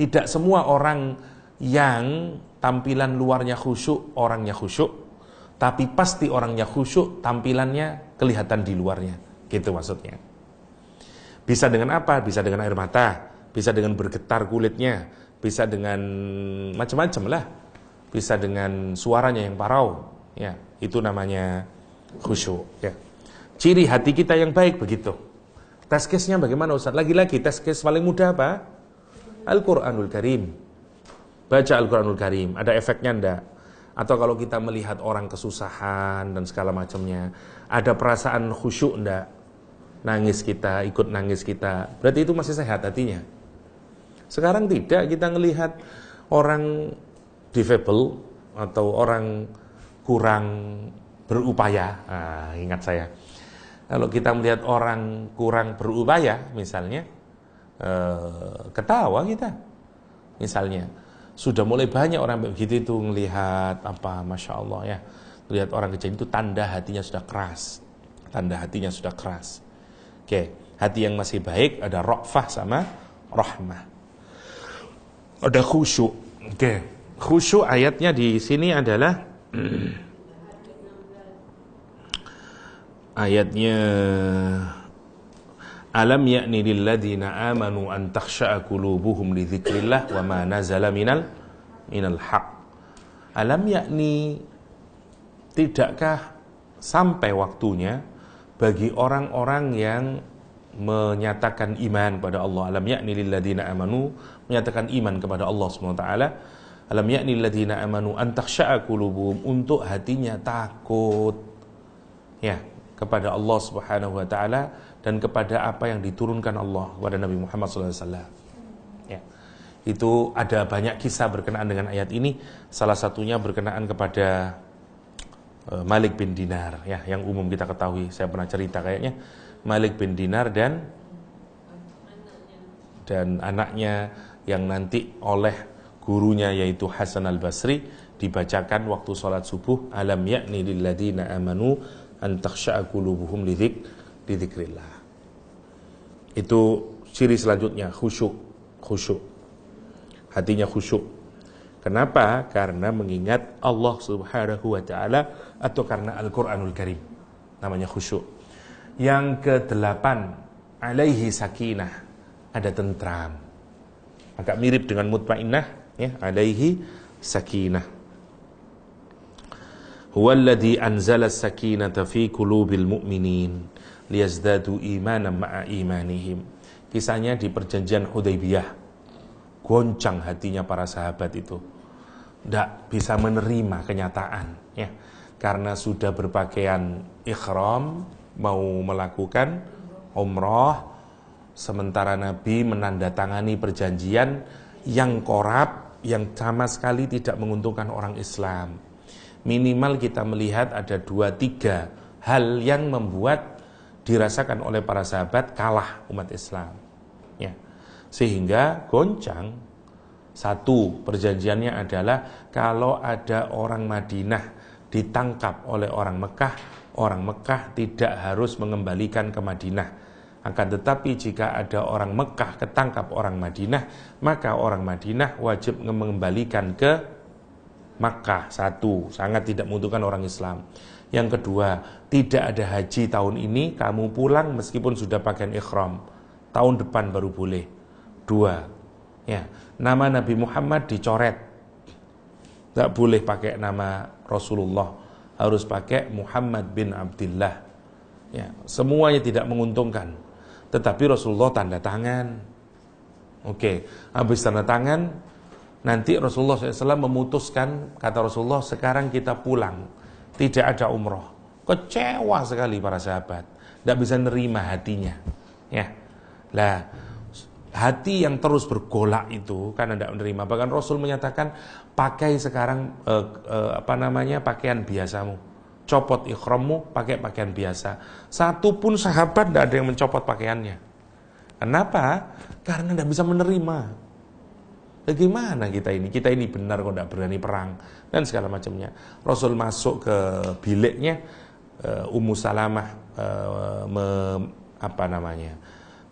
Tidak semua orang yang tampilan luarnya khusyuk, orangnya khusyuk. Tapi pasti orangnya khusyuk, tampilannya kelihatan di luarnya. Gitu maksudnya. Bisa dengan apa? Bisa dengan air mata, bisa dengan bergetar kulitnya, bisa dengan macam-macam lah bisa dengan suaranya yang parau ya itu namanya khusyuk ya ciri hati kita yang baik begitu tes case-nya bagaimana Ustaz lagi-lagi tes case paling mudah apa Al-Qur'anul Karim baca Al-Qur'anul Karim ada efeknya ndak atau kalau kita melihat orang kesusahan dan segala macamnya ada perasaan khusyuk ndak nangis kita ikut nangis kita berarti itu masih sehat hatinya sekarang tidak kita melihat orang defable atau orang kurang berupaya, nah, ingat saya, kalau kita melihat orang kurang berupaya, misalnya, eh, ketawa kita, misalnya, sudah mulai banyak orang begitu itu melihat apa, masya Allah ya, melihat orang kecil itu tanda hatinya sudah keras, tanda hatinya sudah keras. Oke, hati yang masih baik ada rokfah sama rahmah, ada khusyuk. Oke, khusyuk ayatnya di sini adalah ayatnya Alam yakni lilladzina amanu an takhsha'a qulubuhum li dzikrillah wa ma nazala minal minal haq. Alam yakni tidakkah sampai waktunya bagi orang-orang yang menyatakan iman kepada Allah alam yakni lilladzina amanu menyatakan iman kepada Allah Subhanahu wa taala alam yakni alladziina amanu an takhsya'a qulubuhum untuk hatinya takut ya kepada Allah Subhanahu wa taala dan kepada apa yang diturunkan Allah kepada Nabi Muhammad SAW. Ya. Itu ada banyak kisah berkenaan dengan ayat ini, salah satunya berkenaan kepada e, Malik bin Dinar ya yang umum kita ketahui. Saya pernah cerita kayaknya Malik bin Dinar dan dan anaknya yang nanti oleh gurunya yaitu Hasan al-Basri dibacakan waktu sholat subuh alam yakni lilladina amanu an takhsha'a qulubuhum lidik lidikrillah itu ciri selanjutnya khusyuk khusyuk hatinya khusyuk kenapa karena mengingat Allah Subhanahu wa taala atau karena Al-Qur'anul Karim namanya khusyuk yang kedelapan alaihi sakinah ada tentram agak mirip dengan mutmainnah ya alaihi sakinah huwallazi anzala sakinata fi qulubil mu'minin liyazdadu imanan ma'a imanihim kisahnya di perjanjian Hudaybiyah goncang hatinya para sahabat itu tidak bisa menerima kenyataan ya karena sudah berpakaian ikhram mau melakukan umroh sementara Nabi menandatangani perjanjian yang korab yang sama sekali tidak menguntungkan orang Islam. Minimal kita melihat ada dua tiga hal yang membuat dirasakan oleh para sahabat kalah umat Islam. Ya. Sehingga goncang satu perjanjiannya adalah kalau ada orang Madinah ditangkap oleh orang Mekah, orang Mekah tidak harus mengembalikan ke Madinah akan tetapi jika ada orang Mekah ketangkap orang Madinah, maka orang Madinah wajib mengembalikan ke Makkah. Satu, sangat tidak menguntungkan orang Islam. Yang kedua, tidak ada haji tahun ini, kamu pulang meskipun sudah pakai ikhram. Tahun depan baru boleh. Dua, ya, nama Nabi Muhammad dicoret. Tidak boleh pakai nama Rasulullah, harus pakai Muhammad bin Abdullah. Ya, semuanya tidak menguntungkan. Tetapi Rasulullah tanda tangan. Oke, habis tanda tangan, nanti Rasulullah SAW memutuskan, kata Rasulullah, sekarang kita pulang. Tidak ada umroh. Kecewa sekali para sahabat. Tidak bisa nerima hatinya. Ya, lah hati yang terus bergolak itu karena tidak menerima bahkan Rasul menyatakan pakai sekarang eh, eh, apa namanya pakaian biasamu copot ikhrammu pakai pakaian biasa. Satu pun sahabat tidak ada yang mencopot pakaiannya. Kenapa? Karena tidak bisa menerima. Bagaimana kita ini? Kita ini benar kok tidak berani perang dan segala macamnya. Rasul masuk ke biliknya, eh, Ummu Salamah eh, me, apa namanya?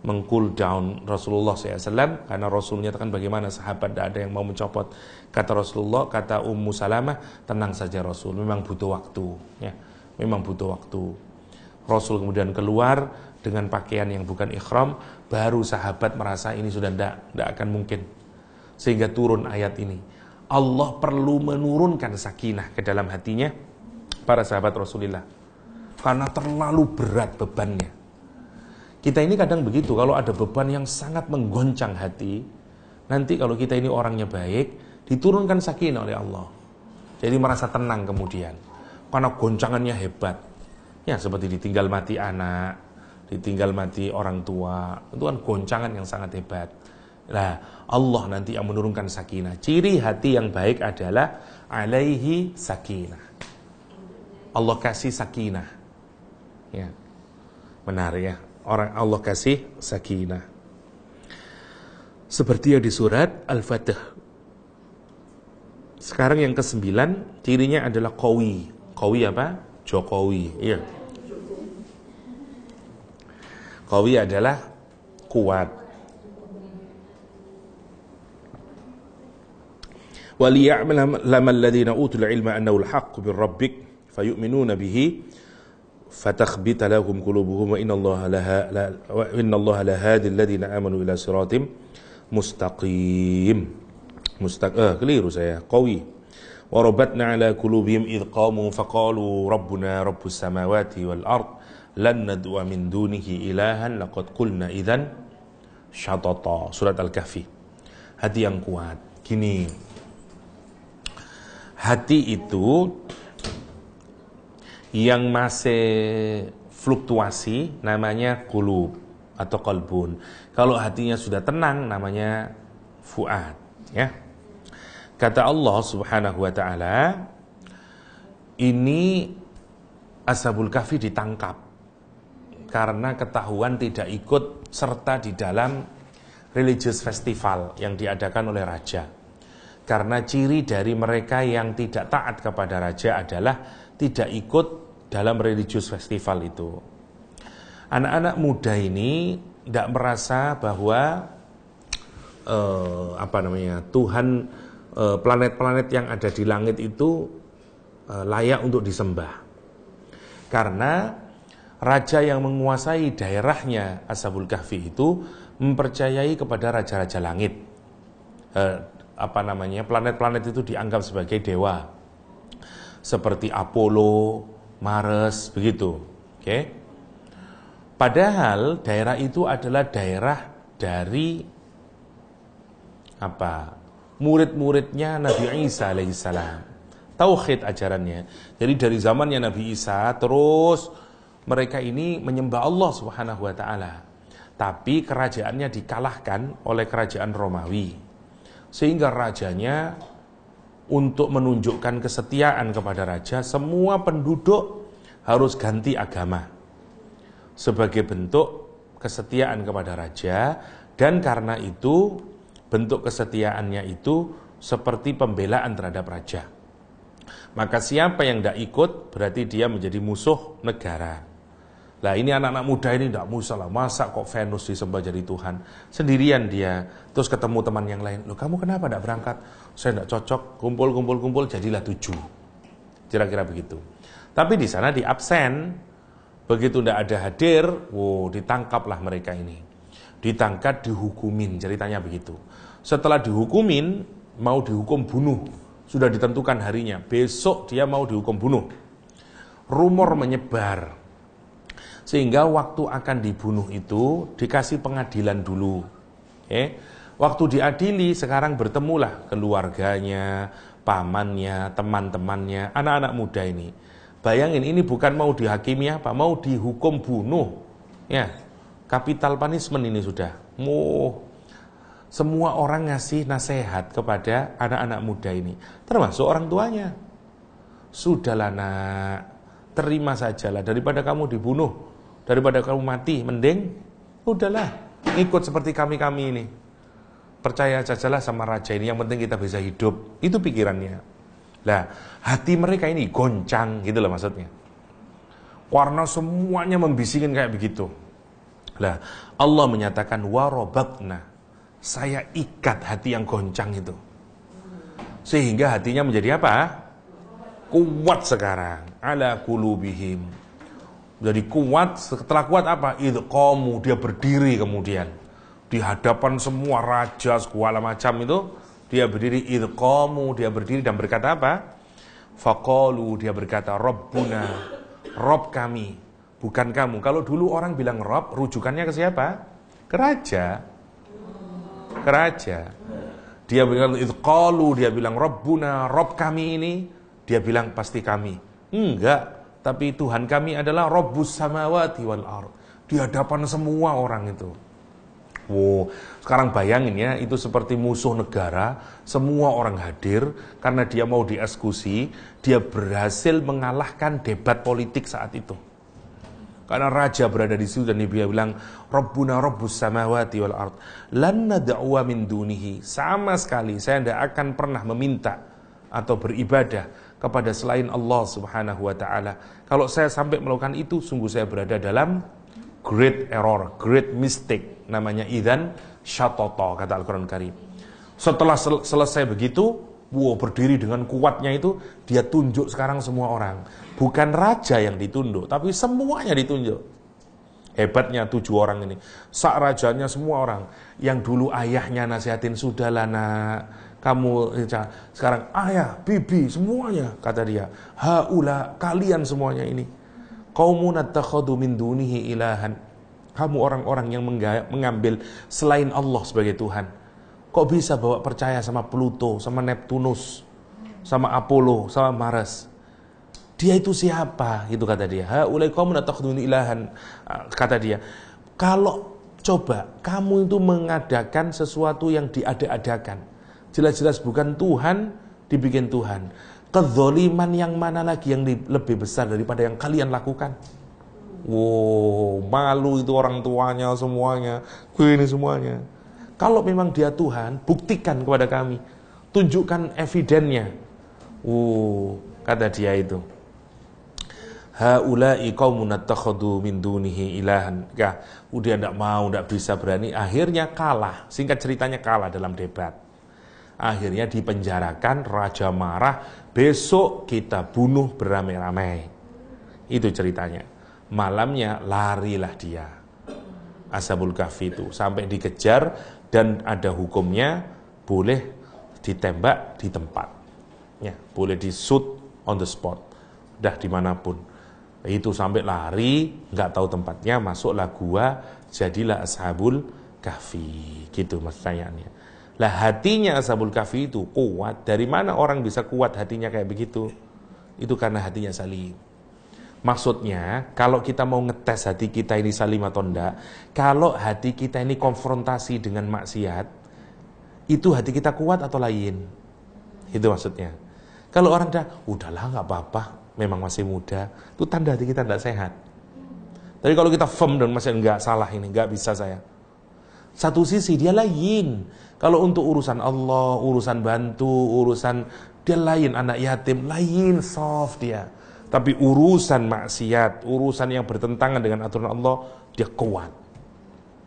mengcool down Rasulullah SAW karena rasulnya tekan bagaimana sahabat tidak ada yang mau mencopot Kata Rasulullah, kata Ummu Salamah, tenang saja Rasul, memang butuh waktu. Ya, memang butuh waktu. Rasul kemudian keluar dengan pakaian yang bukan ikhram, baru sahabat merasa ini sudah tidak akan mungkin. Sehingga turun ayat ini. Allah perlu menurunkan sakinah ke dalam hatinya para sahabat Rasulullah. Karena terlalu berat bebannya. Kita ini kadang begitu, kalau ada beban yang sangat menggoncang hati, nanti kalau kita ini orangnya baik, diturunkan sakinah oleh Allah. Jadi merasa tenang kemudian. Karena goncangannya hebat. Ya seperti ditinggal mati anak, ditinggal mati orang tua. Itu kan goncangan yang sangat hebat. Nah, Allah nanti yang menurunkan sakinah. Ciri hati yang baik adalah alaihi sakinah. Allah kasih sakinah. Ya. Menarik ya. Orang Allah kasih sakinah. Seperti yang di surat Al-Fatih sekarang yang kesembilan, cirinya adalah kowi. Kowi apa? Jokowi. Iya. Kowi adalah kuat. وَلِيَعْلَمَ الَّذِينَ أُوتُوا الْعِلْمَ أَنَّهُ الْحَقُّ مِنْ فَيُؤْمِنُونَ بِهِ فَتَخْبِتَ لَهُمْ قُلُوبُهُمْ وَإِنَّ اللَّهَ لَهَادِ الَّذِينَ آمَنُوا إِلَى صِرَاطٍ مُسْتَقِيمٍ mustaq eh, keliru saya qawi wa rabatna ala qulubihim id qamu faqalu rabbuna rabbus samawati wal ard lan nad'a min dunihi ilahan laqad qulna idzan syatata surat al-kahfi hati yang kuat gini hati itu yang masih fluktuasi namanya kulub atau kolbun. Kalau hatinya sudah tenang namanya fuad, ya. yeah. Kata Allah Subhanahu wa taala, ini Ashabul Kahfi ditangkap karena ketahuan tidak ikut serta di dalam religious festival yang diadakan oleh raja. Karena ciri dari mereka yang tidak taat kepada raja adalah tidak ikut dalam religious festival itu. Anak-anak muda ini tidak merasa bahwa eh, apa namanya Tuhan Eh, planet-planet yang ada di langit itu eh, layak untuk disembah. Karena raja yang menguasai daerahnya Ashabul Kahfi itu mempercayai kepada raja-raja langit. Eh, apa namanya? Planet-planet itu dianggap sebagai dewa. Seperti Apollo, Mars, begitu. Oke. Padahal daerah itu adalah daerah dari apa? murid-muridnya Nabi Isa alaihissalam. Tauhid ajarannya. Jadi dari zamannya Nabi Isa terus mereka ini menyembah Allah Subhanahu wa taala. Tapi kerajaannya dikalahkan oleh kerajaan Romawi. Sehingga rajanya untuk menunjukkan kesetiaan kepada raja, semua penduduk harus ganti agama. Sebagai bentuk kesetiaan kepada raja dan karena itu bentuk kesetiaannya itu seperti pembelaan terhadap raja. Maka siapa yang tidak ikut berarti dia menjadi musuh negara. Lah ini anak-anak muda ini tidak musuh lah. masa kok Venus disembah jadi Tuhan sendirian dia terus ketemu teman yang lain lo kamu kenapa tidak berangkat saya tidak cocok kumpul kumpul kumpul jadilah tujuh kira-kira begitu tapi di sana di absen begitu tidak ada hadir wow ditangkaplah mereka ini ditangkap dihukumin ceritanya begitu setelah dihukumin mau dihukum bunuh sudah ditentukan harinya besok dia mau dihukum bunuh rumor menyebar sehingga waktu akan dibunuh itu dikasih pengadilan dulu eh waktu diadili sekarang bertemulah keluarganya pamannya teman-temannya anak-anak muda ini bayangin ini bukan mau dihakimi apa mau dihukum bunuh ya kapital punishment ini sudah. Oh, semua orang ngasih nasihat kepada anak-anak muda ini, termasuk orang tuanya. Sudahlah nak, terima sajalah daripada kamu dibunuh, daripada kamu mati, mending udahlah ikut seperti kami-kami ini. Percaya sajalah sama raja ini, yang penting kita bisa hidup. Itu pikirannya. Lah, hati mereka ini goncang gitu loh maksudnya. Warna semuanya membisikin kayak begitu. Lah, Allah menyatakan warobatna Saya ikat hati yang goncang itu. Sehingga hatinya menjadi apa? Kuat sekarang. Ala kulubihim. Jadi kuat, setelah kuat apa? Itu kamu, dia berdiri kemudian. Di hadapan semua raja, segala macam itu. Dia berdiri, itu kamu, dia berdiri dan berkata apa? Fakolu, dia berkata, Rabbuna, Rob kami, bukan kamu. Kalau dulu orang bilang Rob, rujukannya ke siapa? Ke raja. Ke raja. Dia bilang itu Kolu. dia bilang Rob Rabbuna, Rob kami ini. Dia bilang pasti kami. Enggak, tapi Tuhan kami adalah robus samawati wal ar. Di hadapan semua orang itu. Wow, sekarang bayangin ya, itu seperti musuh negara, semua orang hadir karena dia mau dieksekusi, dia berhasil mengalahkan debat politik saat itu. Karena raja berada di situ dan dia bilang, Rabbuna Rabbus samawati wal ard. Lan nad'a min dunihi. Sama sekali saya tidak akan pernah meminta atau beribadah kepada selain Allah subhanahu wa ta'ala. Kalau saya sampai melakukan itu, sungguh saya berada dalam great error, great mistake. Namanya idhan syatoto, kata Al-Quran Karim. Setelah sel selesai begitu, wow, berdiri dengan kuatnya itu dia tunjuk sekarang semua orang. Bukan raja yang ditunduk, tapi semuanya ditunjuk. Hebatnya tujuh orang ini. Sak rajanya semua orang. Yang dulu ayahnya nasihatin, sudahlah nak, kamu eh, sekarang ayah, bibi, semuanya kata dia. Haula kalian semuanya ini. Qaumun min dunihi ilahan. Kamu orang-orang yang mengambil selain Allah sebagai Tuhan Kok bisa bawa percaya sama Pluto, sama Neptunus, sama Apollo, sama Mars? Dia itu siapa? Itu kata dia. Haulai qaumun dunia ilahan. Kata dia, kalau coba kamu itu mengadakan sesuatu yang diada Jelas-jelas bukan Tuhan, dibikin Tuhan. Kezoliman yang mana lagi yang lebih besar daripada yang kalian lakukan? Wow, malu itu orang tuanya semuanya, gue ini semuanya. Kalau memang dia Tuhan, buktikan kepada kami. Tunjukkan evidennya. Uh, kata dia itu. Haulai qaumun attakhadhu min dunihi ilahan. Ya, udah tidak uh, mau, tidak bisa berani. Akhirnya kalah. Singkat ceritanya kalah dalam debat. Akhirnya dipenjarakan, raja marah, besok kita bunuh beramai-ramai. Itu ceritanya. Malamnya larilah dia. Asabul Kahfi itu sampai dikejar dan ada hukumnya boleh ditembak di tempat ya boleh di shoot on the spot dah dimanapun itu sampai lari nggak tahu tempatnya masuklah gua jadilah ashabul kahfi gitu mas pertanyaannya lah hatinya ashabul kahfi itu kuat dari mana orang bisa kuat hatinya kayak begitu itu karena hatinya salim Maksudnya, kalau kita mau ngetes hati kita ini salim atau enggak, kalau hati kita ini konfrontasi dengan maksiat, itu hati kita kuat atau lain. Itu maksudnya. Kalau orang dah, udahlah nggak apa-apa, memang masih muda, itu tanda hati kita enggak sehat. Tapi kalau kita firm dan masih enggak salah ini, enggak bisa saya. Satu sisi dia lain. Kalau untuk urusan Allah, urusan bantu, urusan dia lain anak yatim, lain soft dia. Tapi urusan maksiat, urusan yang bertentangan dengan aturan Allah, dia kuat.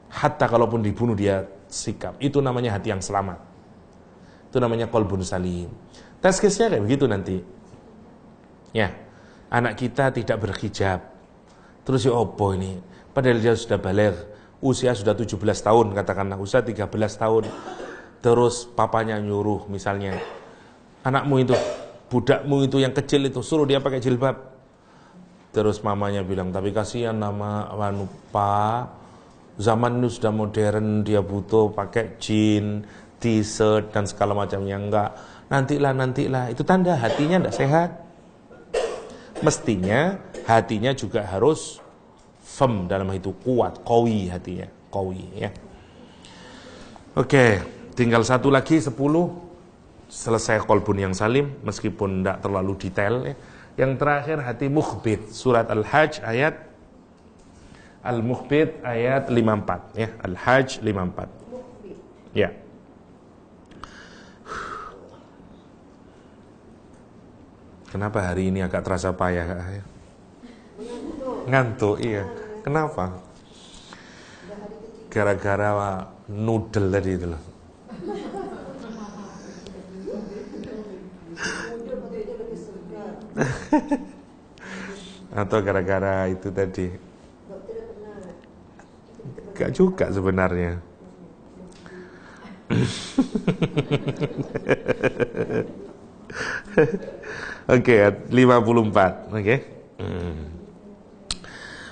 Hatta kalaupun dibunuh dia sikap. Itu namanya hati yang selamat. Itu namanya kolbun salim. Tes case-nya kayak begitu nanti. Ya, anak kita tidak berhijab. Terus ya opo ini, padahal dia sudah balik. Usia sudah 17 tahun katakanlah, usia 13 tahun. Terus papanya nyuruh misalnya, anakmu itu budakmu itu yang kecil itu suruh dia pakai jilbab terus mamanya bilang tapi kasihan nama wanupa zaman ini sudah modern dia butuh pakai jin t-shirt dan segala macamnya enggak nantilah nantilah itu tanda hatinya enggak sehat mestinya hatinya juga harus firm dalam itu kuat kowi hatinya kowi ya oke tinggal satu lagi sepuluh selesai kolbun yang salim meskipun tidak terlalu detail ya. yang terakhir hati mukbit surat al-hajj ayat al mukbit ayat 54 ya al-hajj 54 ya Kenapa hari ini agak terasa payah Kak? Ngantuk. Ya. Ngantuk, iya. Kenapa? Gara-gara noodle tadi itu loh. Atau gara-gara itu tadi? Gak juga sebenarnya. Oke, okay, 54. Oke. Okay.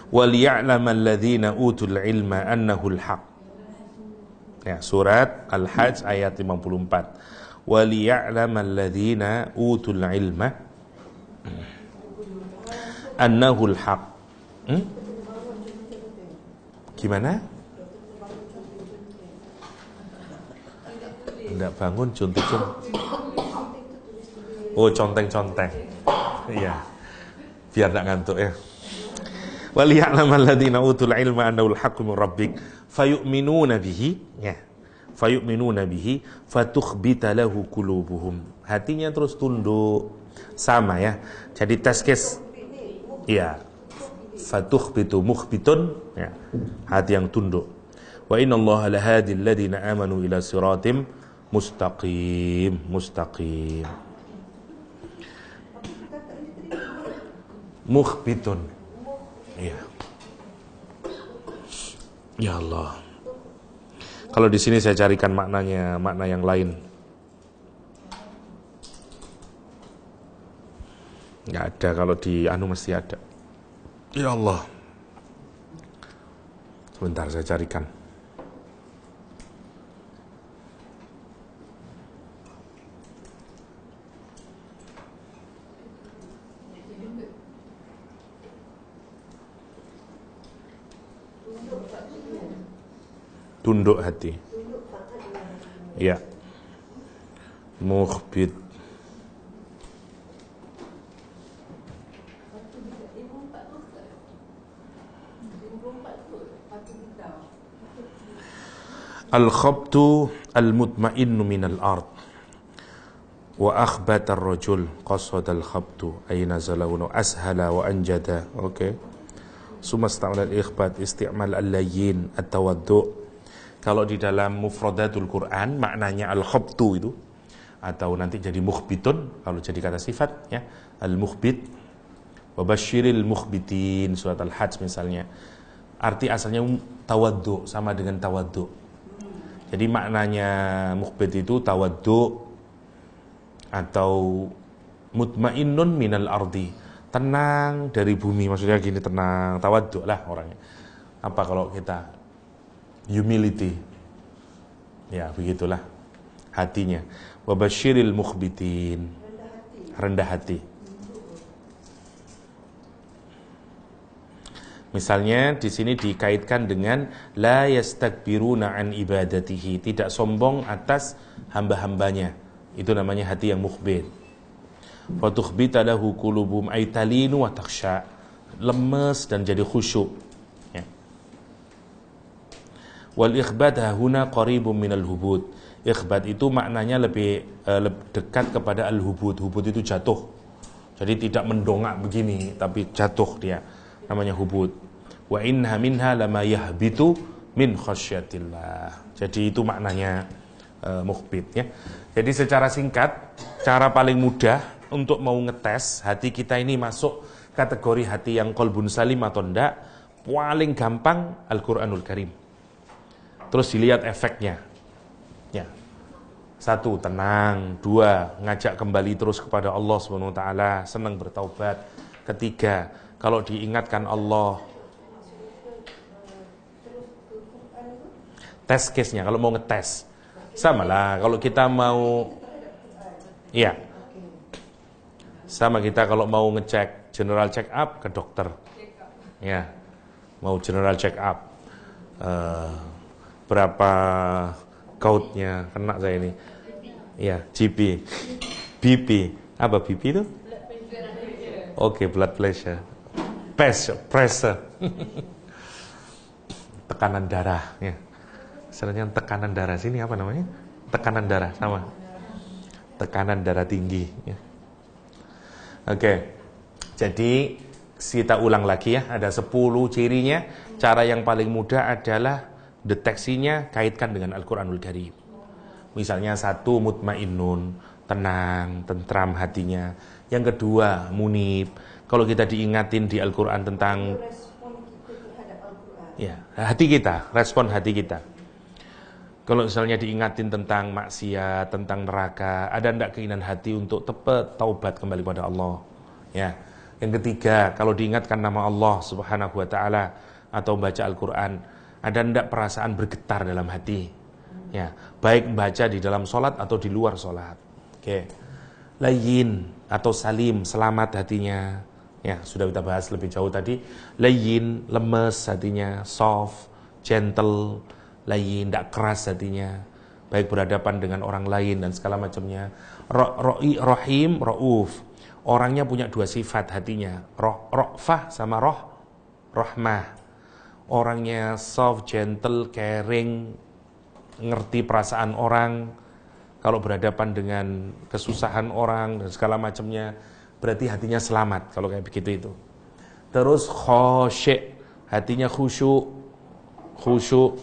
وَلْيَعْلَمَ الَّذِينَ أُوتُوا الْعِلْمَ أَنَّهُ الْحَقِّ Ya, surat Al-Hajj ayat 54. وَلِيَعْلَمَ الَّذِينَ أُوتُوا الْعِلْمَ أَنَّهُ الْحَقِّ Gimana? Tidak bangun contek-contek Oh conteng-conteng Iya Biar tidak ngantuk ya وَلِيَعْلَمَ الَّذِينَ أُوتُوا الْعِلْمَ أَنَّهُ الْحَقُّ مِنْ رَبِّكَ فَيُؤْمِنُونَ بِهِ ya fayu'minuna bihi fatukhbita lahu kulubuhum Hatinya terus tunduk. Sama ya. Jadi taskes Iya. Fatukhbitu mukhbitun ya. Hati yang tunduk. Wa inna Allah lahadi alladhina amanu ila siratim mustaqim, mustaqim. Mukhbitun. Iya. Ya Allah. Kalau di sini saya carikan maknanya, makna yang lain. Enggak ada kalau di anu mesti ada. Ya Allah. Sebentar saya carikan. tunduk hati ya mukhbit Al-khabtu al-mutmainnu minal ard wa akhbat ar-rajul qasada al-khabtu ayna nazalahu ashala wa anjada okay Sumastamal al-ikhbat isti'mal al-layyin at-tawaddu kalau di dalam mufradatul Quran maknanya al-khabtu itu atau nanti jadi mukhbitun kalau jadi kata sifat ya al-mukhbit wabashiril mukhbitin surat al-hajj misalnya arti asalnya um, tawaddu sama dengan tawaddu jadi maknanya mukhbit itu tawaddu atau mutmainnun minal ardi tenang dari bumi maksudnya gini tenang tawaddu lah orangnya apa kalau kita humility. Ya, begitulah hatinya. Wabashiril mukhbitin. Rendah hati. Misalnya di sini dikaitkan dengan la yastakbiruna an ibadatihi, tidak sombong atas hamba-hambanya. Itu namanya hati yang mukhbir. Fatukhbita lahu qulubum ay talinu wa takhsha. Lemes dan jadi khusyuk Wal ikhbat hahuna qaribun minal hubud. ikhbat itu maknanya lebih, eh, dekat kepada al hubud. Hubud itu jatuh. Jadi tidak mendongak begini, tapi jatuh dia. Namanya hubud. Wa inna minha lama yahbitu min khasyatillah. Jadi itu maknanya uh, ya. Jadi secara singkat, cara paling mudah untuk mau ngetes hati kita ini masuk kategori hati yang kolbun salim atau enggak, paling gampang Al-Quranul Karim terus dilihat efeknya. Ya. Satu, tenang. Dua, ngajak kembali terus kepada Allah Subhanahu taala, senang bertaubat. Ketiga, kalau diingatkan Allah tes case-nya kalau mau ngetes. Sama lah kalau kita mau ya, Sama kita kalau mau ngecek general check up ke dokter. Ya. Mau general check up. Uh, eh, berapa kautnya kena saya ini ya GP BP apa BP itu oke blood pressure pressure pressure tekanan darah ya sebenarnya tekanan darah sini apa namanya tekanan darah sama tekanan darah tinggi ya. oke okay. jadi kita ulang lagi ya ada 10 cirinya cara yang paling mudah adalah deteksinya kaitkan dengan Al-Quranul Karim. Misalnya satu mutmainun, tenang, tentram hatinya. Yang kedua munib. Kalau kita diingatin di Al-Quran tentang ya hati kita, respon hati kita. Kalau misalnya diingatin tentang maksiat, tentang neraka, ada ndak keinginan hati untuk tepat taubat kembali kepada Allah? Ya. Yang ketiga, kalau diingatkan nama Allah Subhanahu wa taala atau baca Al-Qur'an, ada ndak perasaan bergetar dalam hati ya baik baca di dalam sholat atau di luar sholat oke layin atau salim selamat hatinya ya sudah kita bahas lebih jauh tadi layin lemes hatinya soft gentle layin tidak keras hatinya baik berhadapan dengan orang lain dan segala macamnya ro'i rohim ro'uf orangnya punya dua sifat hatinya roh ro'fah sama roh rohmah orangnya soft, gentle, caring, ngerti perasaan orang, kalau berhadapan dengan kesusahan orang dan segala macamnya, berarti hatinya selamat kalau kayak begitu itu. Terus khosyik, hatinya khusyuk, khusyuk,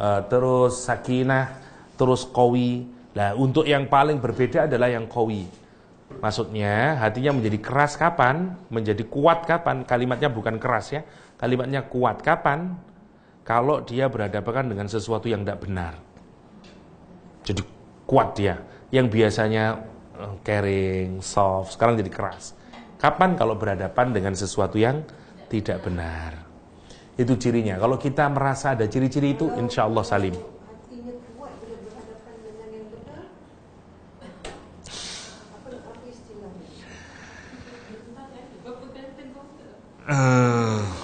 uh, terus sakinah, terus kowi. Nah, untuk yang paling berbeda adalah yang kowi. Maksudnya hatinya menjadi keras kapan, menjadi kuat kapan, kalimatnya bukan keras ya, Kalimatnya kuat kapan? Kalau dia berhadapan dengan sesuatu yang tidak benar. Jadi kuat dia. Yang biasanya eh, caring, soft, sekarang jadi keras. Kapan kalau berhadapan dengan sesuatu yang tidak benar? Itu cirinya. Kalau kita merasa ada ciri-ciri itu, insya Allah salim. Uh,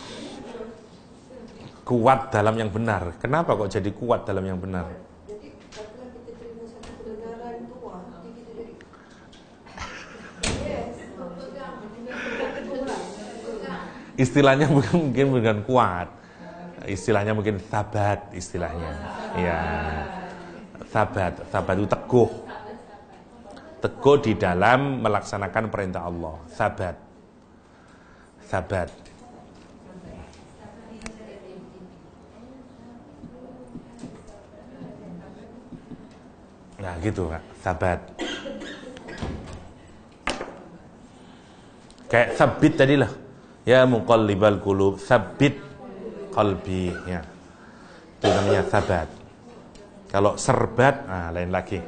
kuat dalam yang benar. Kenapa kok jadi kuat dalam yang benar? Istilahnya mungkin, mungkin bukan kuat, istilahnya mungkin sabat istilahnya, ya sabat, sabat itu teguh, teguh di dalam melaksanakan perintah Allah, sabat, sabat. Nah gitu Pak, sabat. Kayak sabit tadi lah. Ya muqallibal kulub sabit kalbi Ya. Itu namanya sabat. Kalau serbat, ah lain lagi.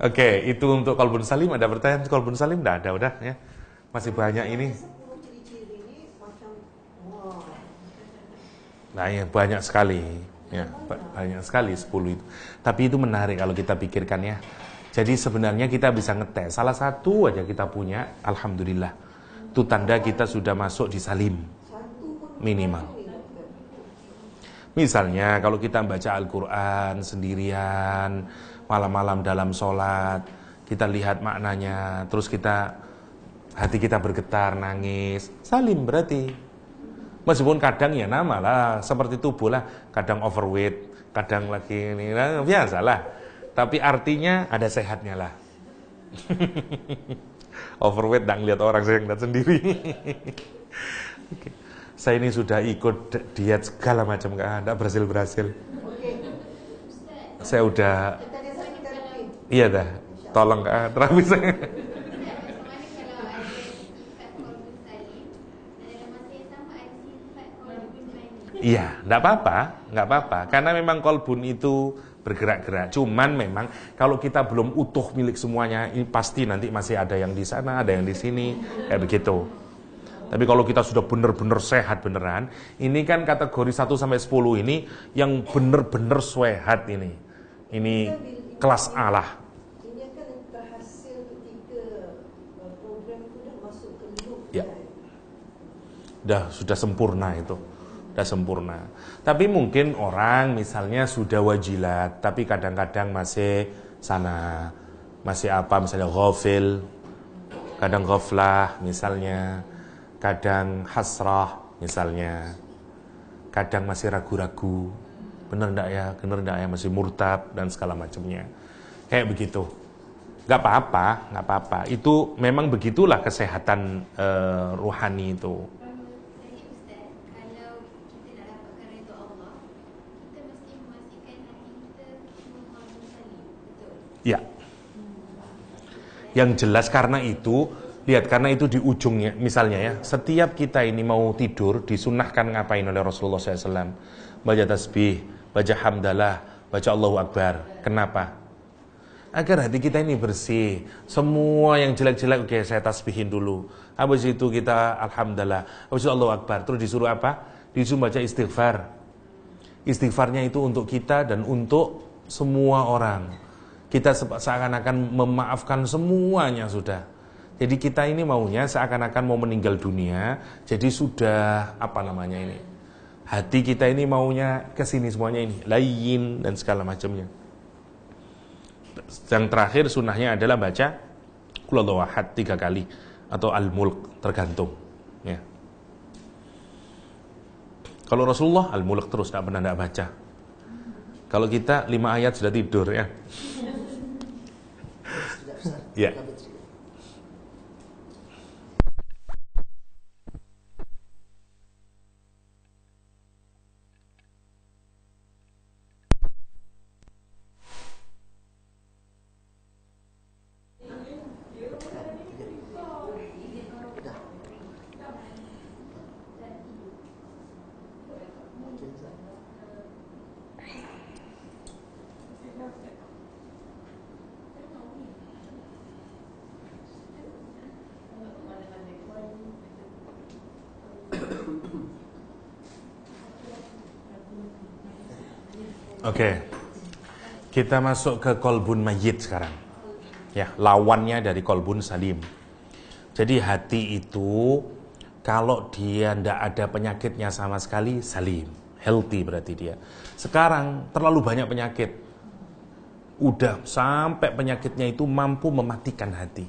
Oke, okay, itu untuk kolbun salim. Ada pertanyaan kolbun salim? Tidak ada, udah ya. Masih banyak ini. Nah, ya banyak sekali. Ya, banyak sekali 10 itu. Tapi itu menarik kalau kita pikirkan ya. Jadi sebenarnya kita bisa ngetes salah satu aja kita punya, alhamdulillah. Itu tanda kita sudah masuk di salim. Minimal. Misalnya kalau kita baca Al-Qur'an sendirian, malam-malam dalam sholat, kita lihat maknanya, terus kita hati kita bergetar, nangis, salim berarti meskipun kadang ya nama lah seperti tubuh lah kadang overweight kadang lagi ini ya, lah biasalah tapi artinya ada sehatnya lah overweight dan lihat orang saya ngeliat sendiri okay. saya ini sudah ikut diet segala macam gak ada berhasil berhasil saya udah iya dah tolong kak terapi saya Iya, enggak apa-apa, enggak apa-apa. Karena memang kolbun itu bergerak-gerak. Cuman memang kalau kita belum utuh milik semuanya, ini pasti nanti masih ada yang di sana, ada yang di sini, kayak begitu. Tapi kalau kita sudah benar-benar sehat beneran, ini kan kategori 1 sampai 10 ini yang benar-benar sehat ini. Ini kelas A lah. Uh, ya. Kan? Dah sudah sempurna itu tidak sempurna. Tapi mungkin orang misalnya sudah wajilat, tapi kadang-kadang masih sana, masih apa misalnya ghafil, kadang ghaflah misalnya, kadang hasrah misalnya, kadang masih ragu-ragu, bener ndak ya, bener ndak ya, masih murtab dan segala macamnya. Kayak begitu. Gak apa-apa, gak apa-apa. Itu memang begitulah kesehatan uh, eh, rohani itu. Yang jelas karena itu, lihat karena itu di ujungnya, misalnya ya, setiap kita ini mau tidur disunahkan ngapain oleh Rasulullah SAW? Baca tasbih, baca hamdalah, baca Allahu Akbar. Kenapa? Agar hati kita ini bersih. Semua yang jelek-jelek, oke okay, saya tasbihin dulu. Habis itu kita Alhamdulillah. Habis itu Allahu Akbar. Terus disuruh apa? Disuruh baca istighfar. Istighfarnya itu untuk kita dan untuk semua orang. Kita seakan-akan memaafkan semuanya sudah. Jadi kita ini maunya seakan-akan mau meninggal dunia, jadi sudah apa namanya ini? Hati kita ini maunya ke sini semuanya ini, lain dan segala macamnya. Yang terakhir sunnahnya adalah baca kulallah tiga kali atau al-mulk tergantung. Ya. Kalau Rasulullah al-mulk terus tak pernah tidak baca. Kalau kita lima ayat sudah tidur ya. Yeah. Oke. Kita masuk ke kolbun mayit sekarang. Ya, lawannya dari kolbun salim. Jadi hati itu kalau dia tidak ada penyakitnya sama sekali salim, healthy berarti dia. Sekarang terlalu banyak penyakit. Udah sampai penyakitnya itu mampu mematikan hati.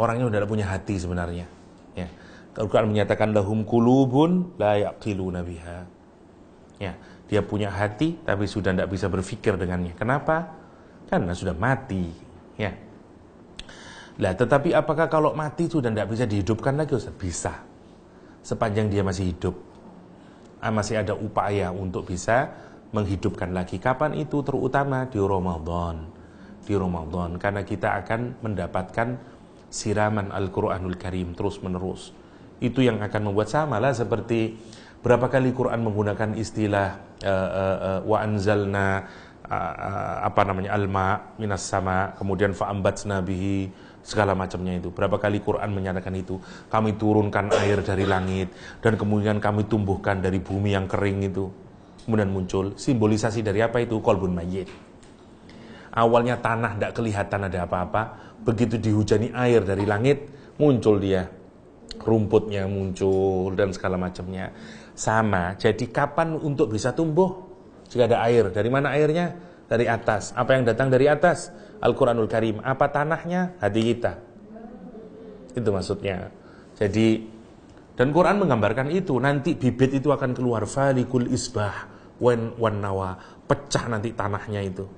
Orangnya udah punya hati sebenarnya. Ya. Al-Quran menyatakan lahum kulubun layak kilu nabiha. Ya, dia punya hati tapi sudah tidak bisa berpikir dengannya. Kenapa? Karena sudah mati. Ya. Nah, tetapi apakah kalau mati sudah tidak bisa dihidupkan lagi? Ustaz? Bisa. Sepanjang dia masih hidup. Ah, masih ada upaya untuk bisa menghidupkan lagi. Kapan itu? Terutama di Ramadan. Di Ramadan. Karena kita akan mendapatkan siraman Al-Quranul Karim terus-menerus. Itu yang akan membuat samalah seperti Berapa kali Quran menggunakan istilah eh, eh, eh, wa anzalna apa namanya alma minas sama kemudian faambat nabihi segala macamnya itu berapa kali Quran menyatakan itu kami turunkan air dari langit dan kemudian kami tumbuhkan dari bumi yang kering itu kemudian muncul simbolisasi dari apa itu kolbun mayit awalnya tanah tidak kelihatan ada apa-apa begitu dihujani air dari langit muncul dia rumputnya muncul dan segala macamnya sama. Jadi kapan untuk bisa tumbuh? Jika ada air. Dari mana airnya? Dari atas. Apa yang datang dari atas? Al-Quranul Karim. Apa tanahnya? Hati kita. Itu maksudnya. Jadi, dan Quran menggambarkan itu. Nanti bibit itu akan keluar. Falikul isbah. Wan, wan nawa. Pecah nanti tanahnya itu.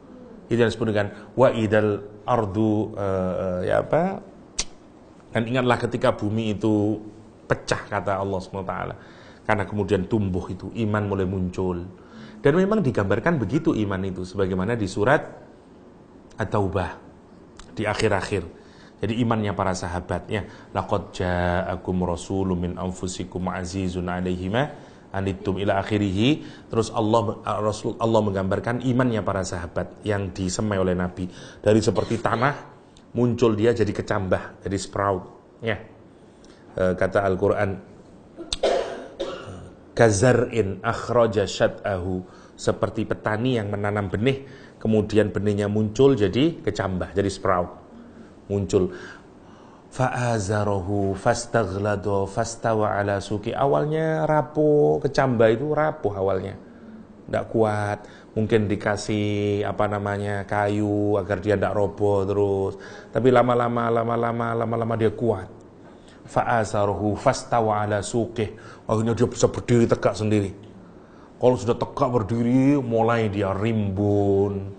Itu yang disebut dengan wa idal ardu uh, ya apa? Dan ingatlah ketika bumi itu pecah kata Allah Subhanahu wa taala. Karena kemudian tumbuh itu iman mulai muncul. Dan memang digambarkan begitu iman itu sebagaimana di surat At-Taubah di akhir-akhir. Jadi imannya para sahabat ya. Laqad ja'akum rasulun min anfusikum azizun 'alaihima anittum ila akhirih. Terus Allah Rasul Allah menggambarkan imannya para sahabat yang disemai oleh Nabi dari seperti tanah muncul dia jadi kecambah, jadi sprout ya. Eh, kata Al-Qur'an Kazarin akhroja syat'ahu seperti petani yang menanam benih kemudian benihnya muncul jadi kecambah jadi sprout muncul faazarohu fastaghlado fastawa ala suki awalnya rapuh kecambah itu rapuh awalnya tidak kuat mungkin dikasih apa namanya kayu agar dia tidak roboh terus tapi lama-lama lama-lama lama-lama dia kuat fa'asarahu fastawa ala suqih akhirnya dia bisa berdiri tegak sendiri kalau sudah tegak berdiri mulai dia rimbun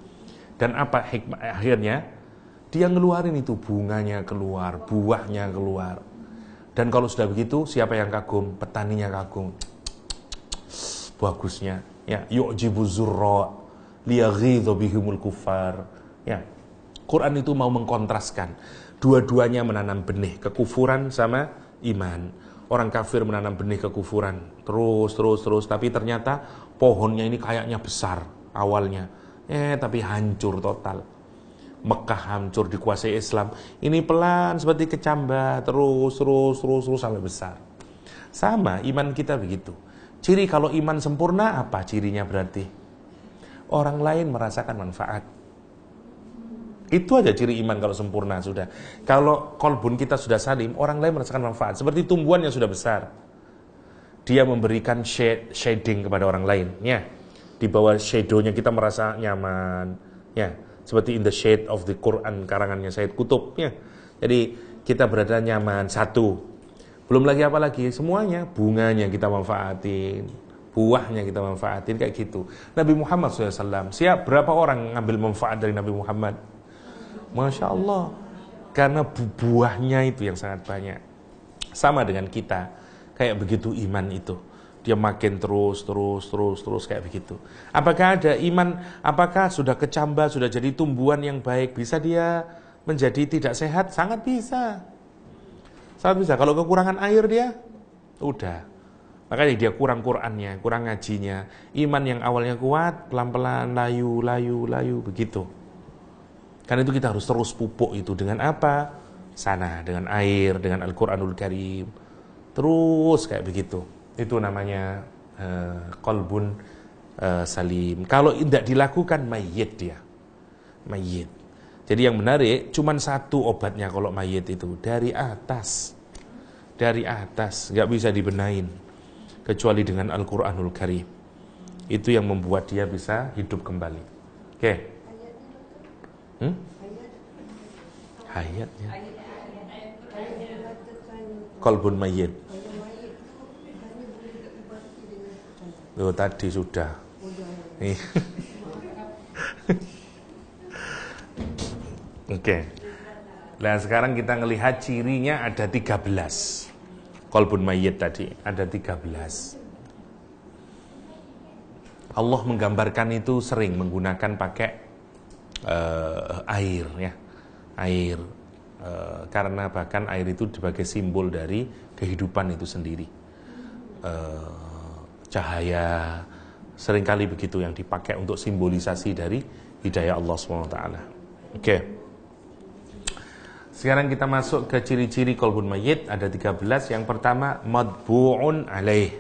dan apa hikmah akhirnya dia ngeluarin itu bunganya keluar buahnya keluar dan kalau sudah begitu siapa yang kagum petaninya kagum bagusnya ya yu'jibu zurra liyaghidhu bihumul kufar. ya Quran itu mau mengkontraskan Dua-duanya menanam benih kekufuran sama iman. Orang kafir menanam benih kekufuran terus terus terus tapi ternyata pohonnya ini kayaknya besar awalnya. Eh tapi hancur total. Mekah hancur dikuasai Islam. Ini pelan seperti kecambah terus terus terus terus sampai besar. Sama iman kita begitu. Ciri kalau iman sempurna apa cirinya berarti? Orang lain merasakan manfaat itu aja ciri iman kalau sempurna sudah. Kalau kolbun kita sudah salim, orang lain merasakan manfaat. Seperti tumbuhan yang sudah besar. Dia memberikan shade, shading kepada orang lain. Ya. Di bawah shadownya kita merasa nyaman. Ya. Seperti in the shade of the Quran karangannya Said Kutub. Ya. Jadi kita berada nyaman. Satu. Belum lagi apa lagi? Semuanya. Bunganya kita manfaatin buahnya kita manfaatin kayak gitu. Nabi Muhammad SAW siap berapa orang ngambil manfaat dari Nabi Muhammad? Masya Allah. Karena buahnya itu yang sangat banyak. Sama dengan kita. Kayak begitu iman itu. Dia makin terus, terus, terus, terus kayak begitu. Apakah ada iman, apakah sudah kecambah, sudah jadi tumbuhan yang baik, bisa dia menjadi tidak sehat? Sangat bisa. Sangat bisa. Kalau kekurangan air dia, udah. Makanya dia kurang Qurannya, kurang ngajinya. Iman yang awalnya kuat, pelan-pelan, layu, layu, layu, begitu. Karena itu kita harus terus pupuk itu dengan apa? Sana dengan air, dengan Al-Qur'anul Karim. Terus kayak begitu. Itu namanya uh, eh, kolbun uh, eh, salim. Kalau tidak dilakukan mayit dia. Mayit. Jadi yang menarik cuman satu obatnya kalau mayit itu dari atas. Dari atas, nggak bisa dibenain kecuali dengan Al-Qur'anul Karim. Itu yang membuat dia bisa hidup kembali. Oke. Okay. Hmm? ya Kolbun mayit. Loh, tadi sudah. Oke. okay. Nah sekarang kita melihat cirinya ada 13 Kolbun mayit tadi ada 13 Allah menggambarkan itu sering menggunakan pakai uh, air ya air uh, karena bahkan air itu sebagai simbol dari kehidupan itu sendiri uh, cahaya seringkali begitu yang dipakai untuk simbolisasi dari hidayah Allah swt oke okay. sekarang kita masuk ke ciri-ciri kolbun mayit ada 13 yang pertama madbuun alaih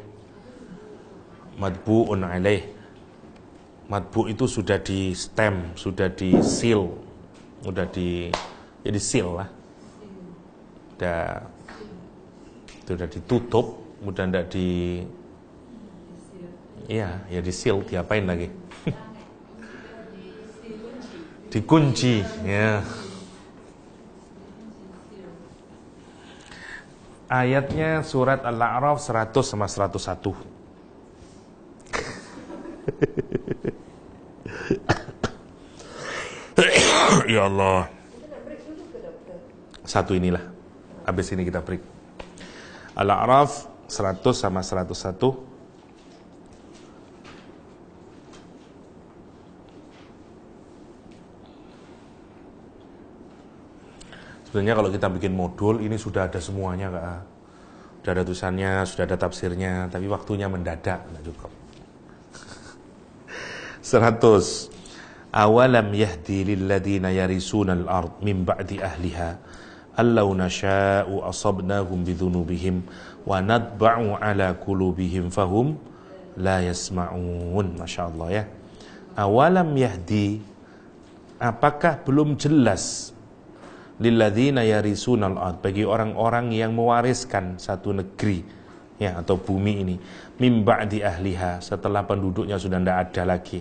madbuun alaih matbu itu sudah di stem, sudah di seal, sudah di jadi ya seal lah. Sudah sudah ditutup, mudah tidak di Iya, ya di seal, diapain lagi? Dikunci, ya. Ayatnya surat Al-A'raf 100 sama 101. ya Allah. Satu inilah. Habis ini kita break. Al-A'raf 100 sama 101. Sebenarnya kalau kita bikin modul ini sudah ada semuanya kak. Sudah ada tulisannya, sudah ada tafsirnya, tapi waktunya mendadak nggak cukup. 100 awalam yahdi lilladina yarisuna al-ard min ba'di ahliha allau nasha'u asabnahum bidhunubihim wa nadba'u ala kulubihim fahum la yasma'un Masya Allah ya awalam apakah belum jelas lilladina yarisuna al-ard bagi orang-orang yang mewariskan satu negeri ya atau bumi ini mimba di ahliha setelah penduduknya sudah tidak ada lagi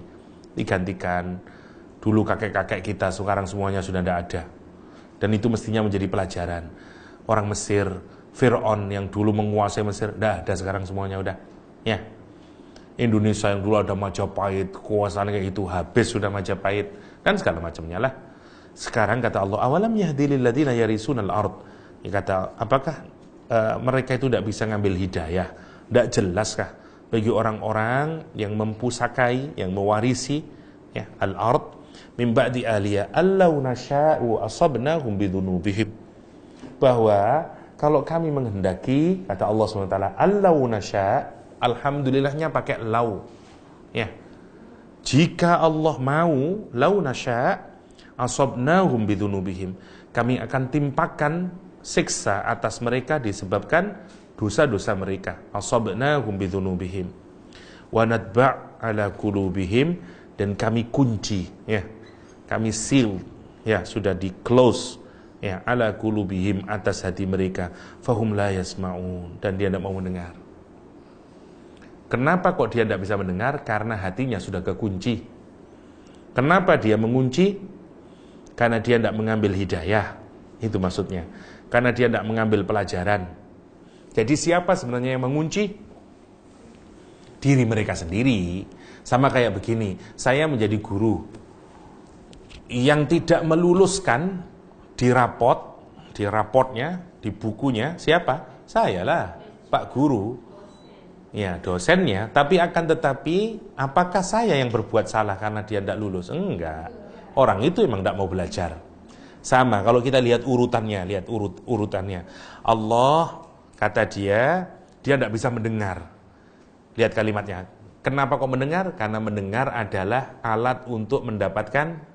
digantikan dulu kakek-kakek kita sekarang semuanya sudah tidak ada. Dan itu mestinya menjadi pelajaran. Orang Mesir, Fir'aun yang dulu menguasai Mesir, dah ada sekarang semuanya udah. Ya. Indonesia yang dulu ada Majapahit, kekuasaan kayak itu habis sudah Majapahit dan segala macamnya lah. Sekarang kata Allah, awalam yahdilil ladina al ard. Ya kata, apakah uh, mereka itu tidak bisa ngambil hidayah? Tidak jelas jelaskah bagi orang-orang yang mempusakai, yang mewarisi ya, al-ard min ba'di ahliya allau nasya'u asabnahum bidhunubihim bahwa kalau kami menghendaki kata Allah SWT allau nasya' alhamdulillahnya pakai lau ya jika Allah mau lau nasya' asabnahum bidhunubihim kami akan timpakan siksa atas mereka disebabkan dosa-dosa mereka asabnahum bidhunubihim wa natba' ala kulubihim dan kami kunci ya kami seal ya sudah di close ya ala kulubihim atas hati mereka fahum la yasmaun dan dia tidak mau mendengar kenapa kok dia tidak bisa mendengar karena hatinya sudah kekunci kenapa dia mengunci karena dia tidak mengambil hidayah itu maksudnya karena dia tidak mengambil pelajaran jadi siapa sebenarnya yang mengunci diri mereka sendiri sama kayak begini saya menjadi guru yang tidak meluluskan di rapot, di rapotnya, di bukunya siapa? Saya lah, Pak Guru. Ya, dosennya, tapi akan tetapi apakah saya yang berbuat salah karena dia tidak lulus? Enggak. Orang itu emang tidak mau belajar. Sama kalau kita lihat urutannya, lihat urut urutannya. Allah kata dia, dia tidak bisa mendengar. Lihat kalimatnya. Kenapa kok mendengar? Karena mendengar adalah alat untuk mendapatkan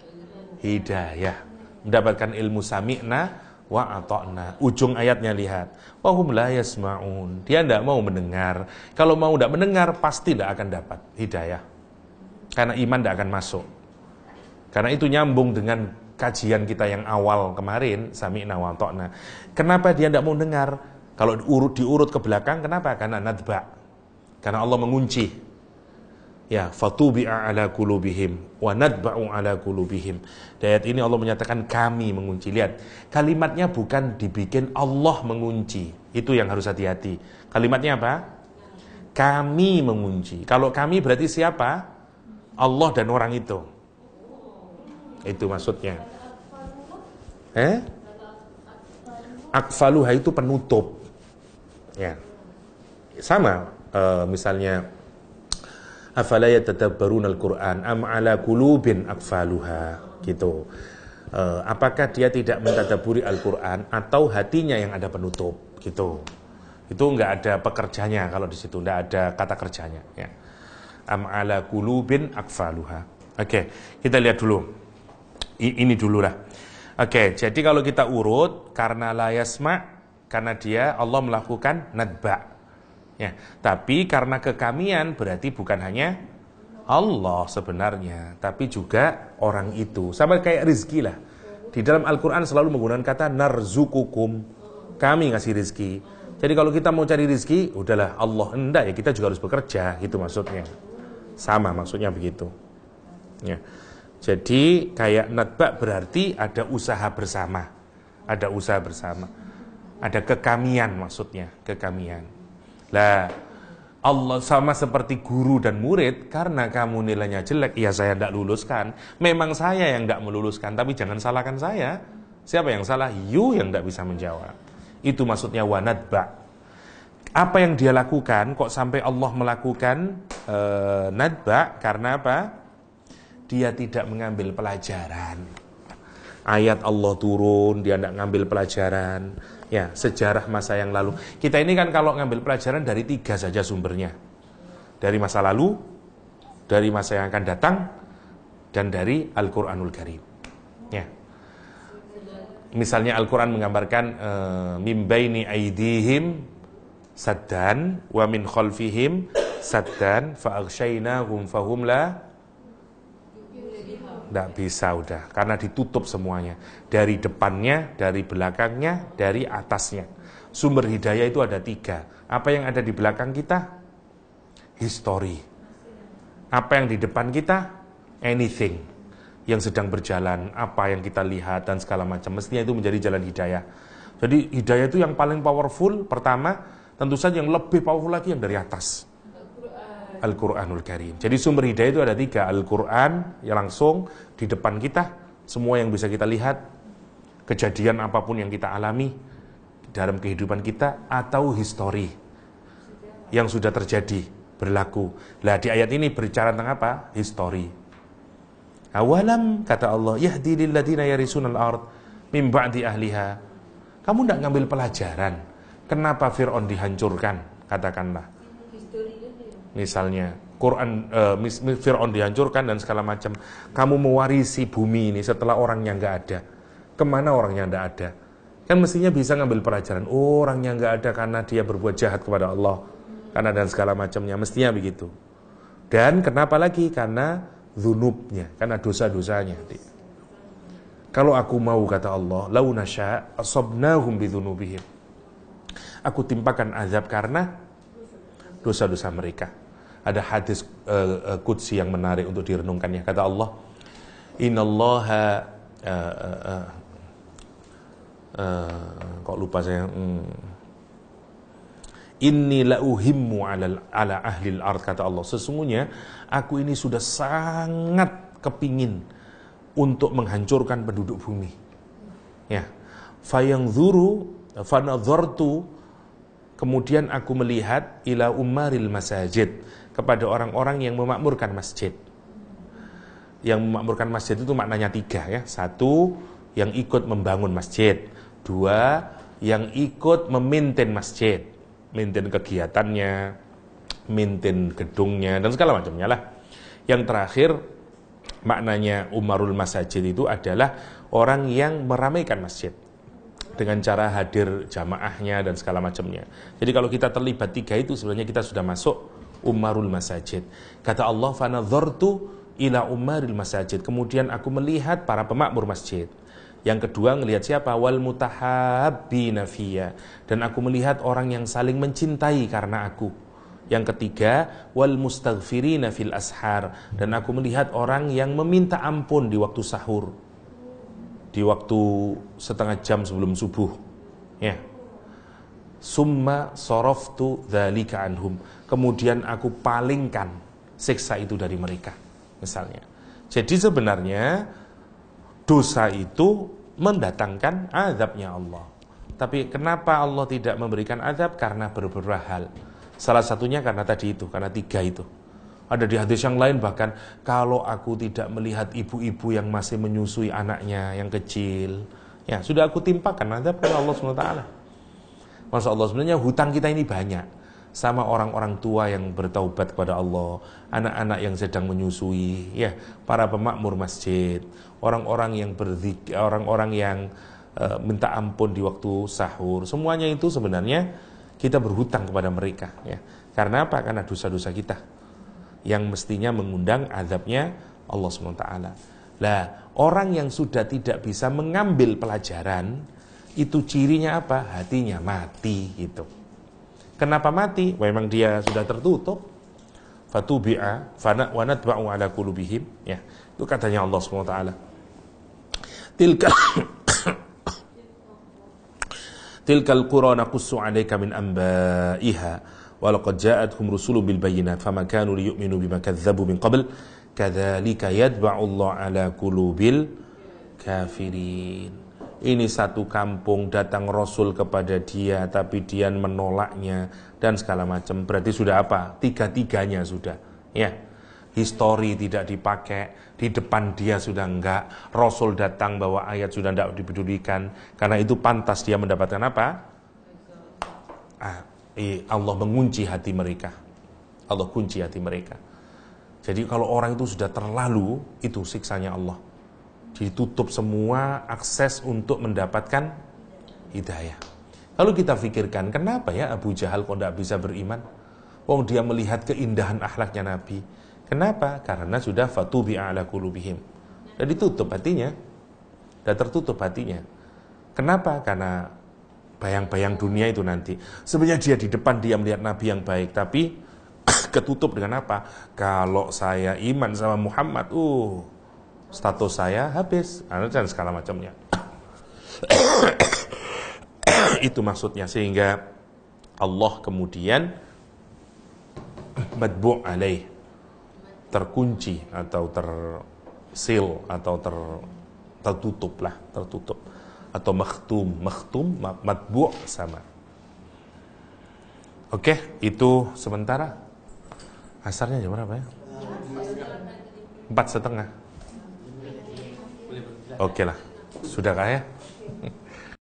hidayah mendapatkan ilmu sami'na wa atokna ujung ayatnya lihat wahum la yasma'un dia tidak mau mendengar kalau mau tidak mendengar pasti tidak akan dapat hidayah karena iman tidak akan masuk karena itu nyambung dengan kajian kita yang awal kemarin sami'na wa atokna kenapa dia tidak mau dengar kalau diurut diurut ke belakang kenapa karena nadba karena Allah mengunci ya fatubi'a ala kulubihim wa nadba'u ala kulubihim di ayat ini Allah menyatakan kami mengunci lihat kalimatnya bukan dibikin Allah mengunci itu yang harus hati-hati kalimatnya apa kami mengunci kalau kami berarti siapa Allah dan orang itu itu maksudnya eh akfaluha itu penutup ya sama eh, misalnya afala yatadabbaruna al-Qur'an am ala qulubin akfaluha gitu. Uh, apakah dia tidak mentadaburi Al-Qur'an atau hatinya yang ada penutup gitu. Itu enggak ada pekerjanya kalau di situ nggak ada kata kerjanya ya. Am ala qulubin akfaluha. Oke, okay, kita lihat dulu. I, ini dulu lah. Oke, okay, jadi kalau kita urut karena layasma karena dia Allah melakukan nadba ya Tapi karena kekamian berarti bukan hanya Allah sebenarnya, tapi juga orang itu. Sama kayak rizki lah. Di dalam Al-Quran selalu menggunakan kata narzukukum. Kami ngasih rizki. Jadi kalau kita mau cari rizki, udahlah Allah hendak ya kita juga harus bekerja gitu maksudnya. Sama maksudnya begitu. Ya. Jadi kayak natba berarti ada usaha bersama. Ada usaha bersama. Ada kekamian maksudnya, kekamian. Lah, Allah sama seperti guru dan murid karena kamu nilainya jelek ya saya tidak luluskan memang saya yang tidak meluluskan tapi jangan salahkan saya siapa yang salah you yang tidak bisa menjawab itu maksudnya wanadba apa yang dia lakukan kok sampai Allah melakukan e, nadba karena apa dia tidak mengambil pelajaran ayat Allah turun dia tidak mengambil pelajaran ya sejarah masa yang lalu. Kita ini kan kalau ngambil pelajaran dari tiga saja sumbernya. Dari masa lalu, dari masa yang akan datang, dan dari Al-Quranul Karim. Ya. Misalnya Al-Quran menggambarkan eh, mimbaini aidihim saddan wa min khalfihim saddan fa'aghshaynahum fahum la tidak bisa udah, karena ditutup semuanya. Dari depannya, dari belakangnya, dari atasnya. Sumber hidayah itu ada tiga. Apa yang ada di belakang kita? History. Apa yang di depan kita? Anything. Yang sedang berjalan, apa yang kita lihat dan segala macam. Mestinya itu menjadi jalan hidayah. Jadi hidayah itu yang paling powerful, pertama, tentu saja yang lebih powerful lagi yang dari atas Al-Quranul Karim. Jadi sumber hidayah itu ada tiga, Al-Quran ya langsung di depan kita, semua yang bisa kita lihat, kejadian apapun yang kita alami dalam kehidupan kita, atau histori yang sudah terjadi, berlaku. Lah di ayat ini berbicara tentang apa? Histori. Awalam kata Allah, yahdi lilladina al ard min ba'di ahliha. Kamu tidak ngambil pelajaran. Kenapa Fir'aun dihancurkan? Katakanlah misalnya Quran uh, Fir'aun dihancurkan dan segala macam kamu mewarisi bumi ini setelah orangnya nggak ada kemana orangnya nggak ada kan mestinya bisa ngambil pelajaran oh, orangnya nggak ada karena dia berbuat jahat kepada Allah karena dan segala macamnya mestinya begitu dan kenapa lagi karena zunubnya karena dosa-dosanya kalau aku mau kata Allah launasya asobnahum bi bidzunubihim aku timpakan azab karena dosa-dosa mereka ada hadis uh, eh, kudsi eh, yang menarik untuk direnungkannya. Kata Allah, "Innallaha uh, uh, uh, uh, kok lupa saya. Hmm. Inni lauhimmu ala, ala ahli al-ard kata Allah. Sesungguhnya aku ini sudah sangat kepingin untuk menghancurkan penduduk bumi. Ya. Fayanzuru fanadzartu kemudian aku melihat ila umaril masajid kepada orang-orang yang memakmurkan masjid. Yang memakmurkan masjid itu maknanya tiga ya. Satu, yang ikut membangun masjid. Dua, yang ikut memintin masjid. Mintin kegiatannya, mintin gedungnya, dan segala macamnya lah. Yang terakhir, maknanya umarul masajid itu adalah orang yang meramaikan masjid dengan cara hadir jamaahnya dan segala macamnya. Jadi kalau kita terlibat tiga itu sebenarnya kita sudah masuk umarul masajid. Kata Allah, Zortu ila umaril masajid." Kemudian aku melihat para pemakmur masjid. Yang kedua melihat siapa? Wal Mutahabi nafiyah. Dan aku melihat orang yang saling mencintai karena aku. Yang ketiga, wal mustaghfirina fil ashar. Dan aku melihat orang yang meminta ampun di waktu sahur. Di waktu setengah jam sebelum subuh. Ya. Summa soroftu dhalika anhum kemudian aku palingkan siksa itu dari mereka misalnya jadi sebenarnya dosa itu mendatangkan azabnya Allah tapi kenapa Allah tidak memberikan azab karena beberapa hal salah satunya karena tadi itu karena tiga itu ada di hadis yang lain bahkan kalau aku tidak melihat ibu-ibu yang masih menyusui anaknya yang kecil, ya sudah aku timpakan azab kepada Allah Subhanahu wa Allah sebenarnya hutang kita ini banyak sama orang-orang tua yang bertaubat kepada Allah, anak-anak yang sedang menyusui, ya, para pemakmur masjid, orang-orang yang berzik, orang-orang yang e, minta ampun di waktu sahur, semuanya itu sebenarnya kita berhutang kepada mereka, ya. Karena apa? Karena dosa-dosa kita yang mestinya mengundang azabnya Allah SWT. Lah, orang yang sudah tidak bisa mengambil pelajaran itu cirinya apa? Hatinya mati gitu. Kenapa mati? Memang dia sudah tertutup. Fatubi'a fana wanat bau ala kulubihim. Ya, itu katanya Allah SWT. Tilka Tilkal qura naqussu 'alaika min anba'iha wa laqad ja'atkum rusulun bil bayyinati fama kanu liyu'minu bima kadzdzabu min qabl kadzalika yatba'u Allah 'ala qulubil kafirin ini satu kampung datang Rasul kepada dia tapi dia menolaknya dan segala macam. Berarti sudah apa? Tiga-tiganya sudah. Ya. Histori tidak dipakai, di depan dia sudah enggak. Rasul datang bawa ayat sudah tidak dipedulikan. Karena itu pantas dia mendapatkan apa? Ah, Allah mengunci hati mereka. Allah kunci hati mereka. Jadi kalau orang itu sudah terlalu, itu siksanya Allah ditutup semua akses untuk mendapatkan hidayah. Lalu kita pikirkan, kenapa ya Abu Jahal kok tidak bisa beriman? Wong dia melihat keindahan akhlaknya Nabi. Kenapa? Karena sudah fatu fatubi ala kulubihim. Dan ditutup hatinya. Dan tertutup hatinya. Kenapa? Karena bayang-bayang dunia itu nanti. Sebenarnya dia di depan dia melihat Nabi yang baik, tapi ketutup dengan apa? Kalau saya iman sama Muhammad, uh, status saya habis nah, dan segala macamnya itu maksudnya sehingga Allah kemudian madbu alaih terkunci atau tersil atau ter tertutup lah tertutup atau maktum maktum madbu sama oke okay, itu sementara asarnya jam berapa ya empat setengah Oke okay lah, sudahkah ya?